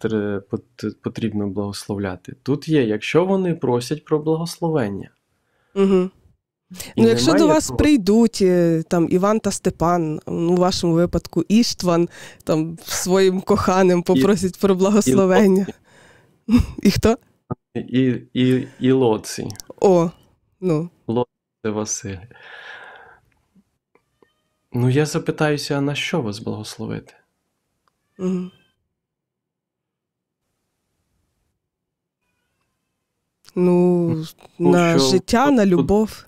Speaker 1: потрібно благословляти. Тут є, якщо вони просять про благословення. Угу. ну, Якщо до вас якого...
Speaker 2: прийдуть е, там Іван та Степан, у вашому випадку Іштван там своїм коханим попросять і... про благословення. І,
Speaker 1: і хто? І і, і Лоці.
Speaker 2: О, ну.
Speaker 1: Лоці це Василь. Ну, я запитаюся, а на що вас благословити?
Speaker 2: Ну, ну на що, життя, от, на любов.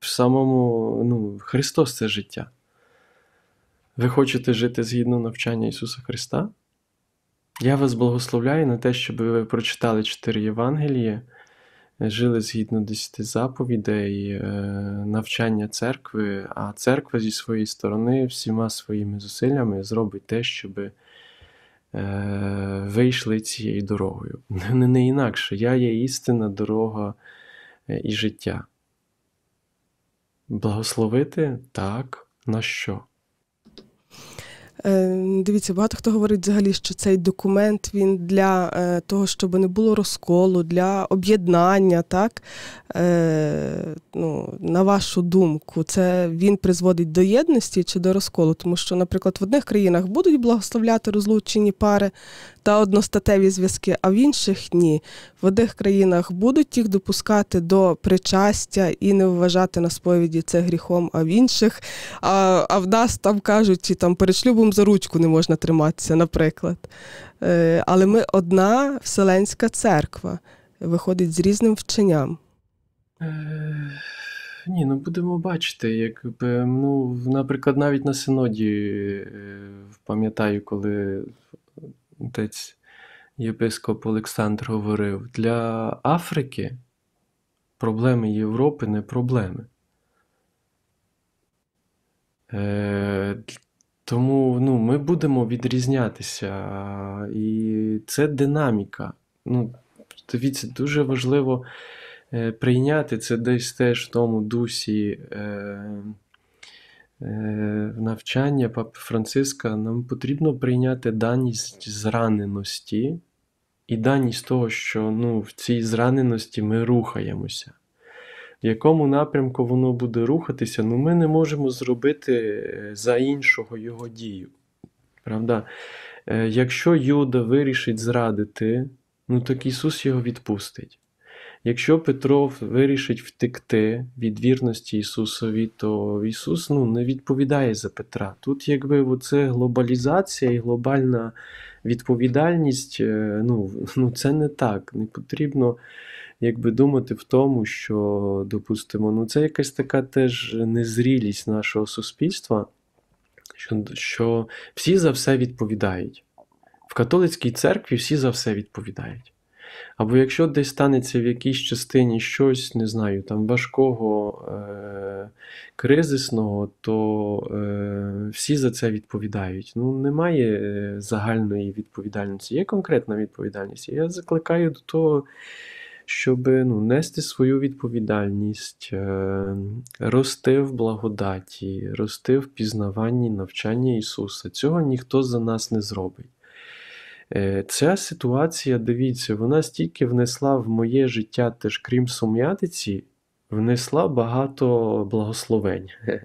Speaker 1: В самому ну, Христос це життя. Ви хочете жити згідно навчання Ісуса Христа? Я вас благословляю на те, щоб ви прочитали чотири Євангелії, жили згідно десяти заповідей, е, навчання церкви, а церква зі своєї сторони, всіма своїми зусиллями зробить те, щоби. Е, вийшли цією дорогою. Не, не інакше. Я є істина, дорога е, і життя. Благословити так, на що?
Speaker 2: Е, дивіться, багато хто говорить взагалі, що цей документ він для е, того, щоб не було розколу, для об'єднання. так? Е, ну, На вашу думку, це він призводить до єдності чи до розколу? Тому що, наприклад, в одних країнах будуть благословляти розлучені пари, та одностатеві зв'язки, а в інших ні. В одних країнах будуть їх допускати до причастя і не вважати на сповіді це гріхом, а в інших. А а в нас там кажуть, і там перед шлюбом за ручку не можна триматися, наприклад. Е, але ми одна вселенська церква виходить з різним вченням. Е,
Speaker 1: ні, ну будемо бачити. Якби, ну, Наприклад, навіть на синоді е, пам'ятаю, коли отець єпископ Олександр говорив, для Африки проблеми Європи не проблеми. Е, Тому ну, ми будемо відрізнятися. І це динаміка. Ну, Дивіться, дуже важливо е, прийняти це десь теж в тому дусі. Е, Е, в навчання Папи Франциска нам потрібно прийняти даність зраненості і даність того, що ну, в цій зраненості ми рухаємося. В якому напрямку воно буде рухатися, ну ми не можемо зробити е, за іншого його дію. Правда? Е, якщо Юда вирішить зрадити, ну так Ісус його відпустить. Якщо Петров вирішить втекти від вірності Ісусові, то Ісус ну, не відповідає за Петра. Тут якби це глобалізація і глобальна відповідальність, е, ну, ну це не так. Не потрібно якби думати в тому, що, допустимо, ну це якась така теж незрілість нашого суспільства, що, що всі за все відповідають. В католицькій церкві всі за все відповідають. Або якщо десь станеться в якійсь частині щось, не знаю, там важкого, е- кризисного, то е- всі за це відповідають. Ну, немає е, загальної відповідальності, є конкретна відповідальність. Я закликаю до того, щоб ну, нести свою відповідальність, е- рости в благодаті, рости в пізнаванні навчання Ісуса. Цього ніхто за нас не зробить. Е, ця ситуація, дивіться, вона стільки внесла в моє життя, теж крім сум'ятиці, внесла багато благословень.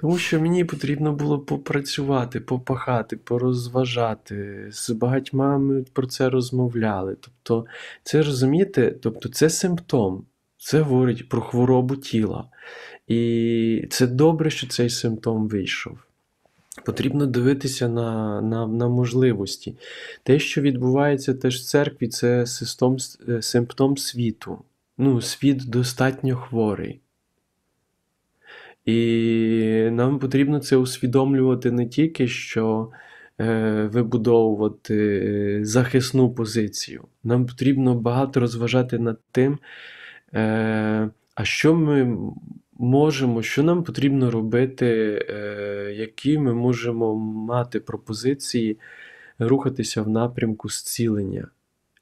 Speaker 1: Тому що мені потрібно було попрацювати, попахати, порозважати. З багатьма ми про це розмовляли. Тобто, це розумієте, тобто це симптом, це говорить про хворобу тіла. І це добре, що цей симптом вийшов. Потрібно дивитися на на, на можливості. Те, що відбувається теж в церкві, це систем, е, симптом світу. Ну, Світ достатньо хворий. І нам потрібно це усвідомлювати не тільки що е, вибудовувати е, захисну позицію. Нам потрібно багато розважати над тим, е, а що ми можемо, що нам потрібно робити, е, які ми можемо мати пропозиції рухатися в напрямку зцілення,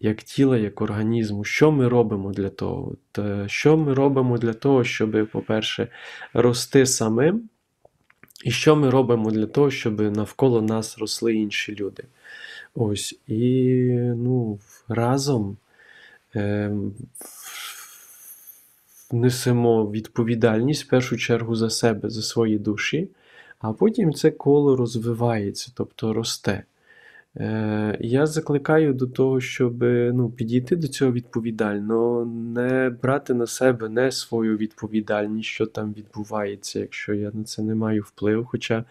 Speaker 1: як тіла, як організму. Що ми робимо для того? Е, що ми робимо для того, щоб, по-перше, рости самим? І що ми робимо для того, щоб навколо нас росли інші люди? Ось і ну, разом. в. Е, несемо відповідальність в першу чергу за себе, за свої душі, а потім це коло розвивається, тобто росте. Е, я закликаю до того, щоб ну, підійти до цього відповідально, не брати на себе не свою відповідальність, що там відбувається, якщо я на це не маю впливу. Хоча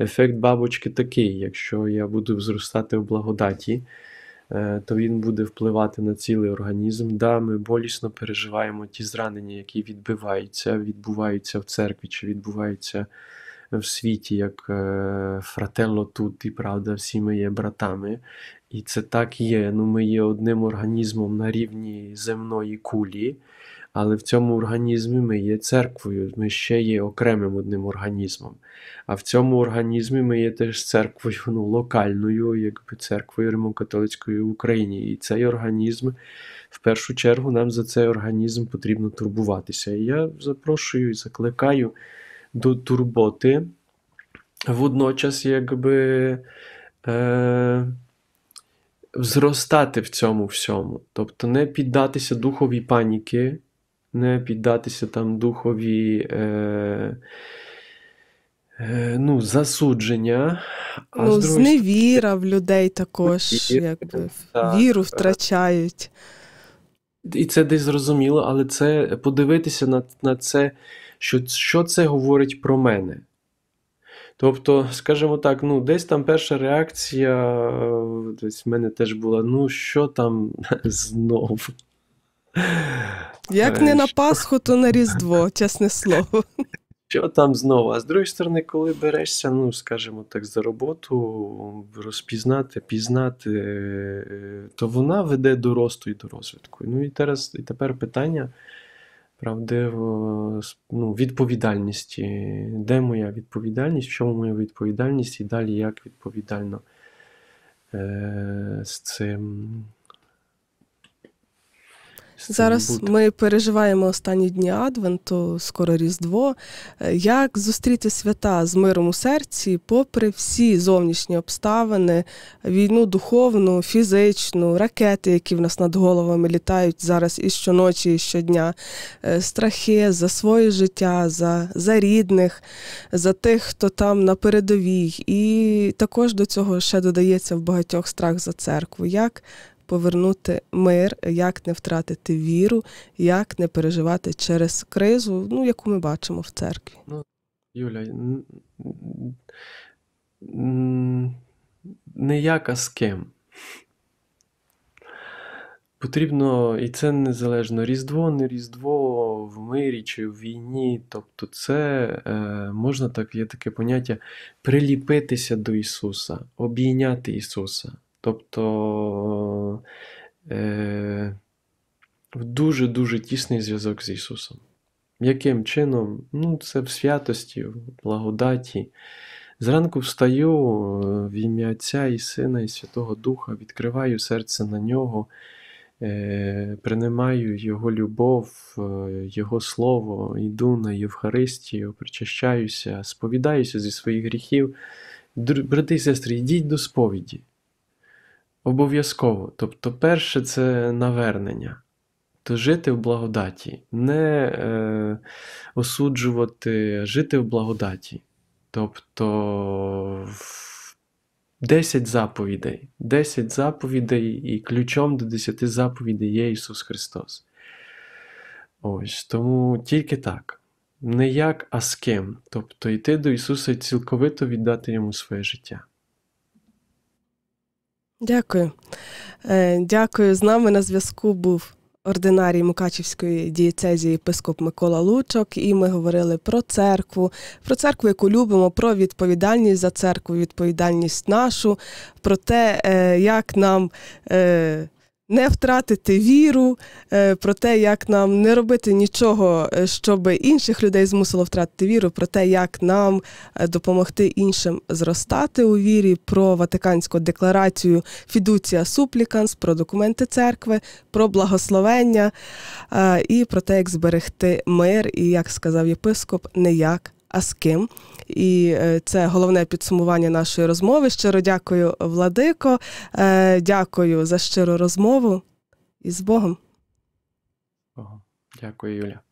Speaker 1: ефект бабочки такий, якщо я буду зростати в благодаті. Е, то він буде впливати на цілий організм. Да, Ми болісно переживаємо ті зранення, які відбиваються, відбуваються в церкві чи відбуваються в світі, як е, фрателло тут, і правда, всі ми є братами. І це так є. Ну, Ми є одним організмом на рівні земної кулі але в цьому організмі ми є церквою, ми ще є окремим одним організмом. А в цьому організмі ми є теж церквою ну, локальною, якби церквою Римокатолицької України. І цей організм, в першу чергу, нам за цей організм потрібно турбуватися. І я запрошую і закликаю до турботи. Водночас, якби. Е- Зростати в цьому всьому, тобто не піддатися духовій паніки, не піддатися там духові е, е, ну, засудження. А ну, з
Speaker 2: Зневіра в людей також, Вір, якби, так. віру втрачають.
Speaker 1: І це десь зрозуміло, але це подивитися на на це, що що це говорить про мене. Тобто, скажімо так, ну, десь там перша реакція десь в мене теж була: ну, що там знову?
Speaker 2: Як не на е, Пасху, то на Різдво, чесне слово.
Speaker 1: Що там знову? А з другої сторони, коли берешся, ну, скажімо так, за роботу розпізнати, пізнати, е, то вона веде до росту і до розвитку. Ну і зараз, і тепер питання правдиво, ну, відповідальності. Де моя відповідальність, в чому моя відповідальність, і далі як відповідально е, з цим.
Speaker 2: Зараз бути. ми переживаємо останні дні Адвенту, скоро Різдво. Е, як зустріти свята з миром у серці, попри всі зовнішні обставини, війну духовну, фізичну, ракети, які в нас над головами літають зараз і щоночі, і щодня, е, страхи за своє життя, за, за рідних, за тих, хто там на передовій. І також до цього ще додається в багатьох страх за церкву. Як повернути мир, як не втратити віру, як не переживати через кризу, ну яку ми бачимо в церкві. Ну,
Speaker 1: Юля, не як, а з ким. Потрібно, і це незалежно Різдво, не Різдво в мирі чи в війні. Тобто, це е, можна так, є таке поняття приліпитися до Ісуса, обійняти Ісуса. Тобто е, дуже-дуже тісний зв'язок з Ісусом. Яким чином? Ну, Це в святості, в благодаті. Зранку встаю е, в ім'я Отця і Сина, і Святого Духа, відкриваю серце на нього, е, приймаю Його любов, е, Його Слово, йду на Євхаристію, причащаюся, сповідаюся зі своїх гріхів. Брати і сестри, йдіть до сповіді. Обов'язково. Тобто, перше це навернення. То жити в благодаті, не е, осуджувати, жити в благодаті. Тобто 10 заповідей. 10 заповідей, і ключом до 10 заповідей є Ісус Христос. Ось тому тільки так. Не як, а з ким. Тобто йти до Ісуса і цілковито віддати Йому своє життя.
Speaker 2: Дякую. Е, дякую. З нами на зв'язку був ординарій Мукачівської дієцезії епископ Микола Лучок, і ми говорили про церкву, про церкву, яку любимо, про відповідальність за церкву, відповідальність нашу, про те, е, як нам. Е, не втратити віру, е, про те, як нам не робити нічого, е, щоб інших людей змусило втратити віру, про те, як нам е, допомогти іншим зростати у вірі, про Ватиканську декларацію Фідуція Супліканс, про документи церкви, про благословення і про те, як зберегти мир, і як сказав єпископ, не як а з ким. І е, це головне підсумування нашої розмови. Щиро дякую, Владико. Е, дякую за щиру розмову і з Богом.
Speaker 1: Дякую, Юля.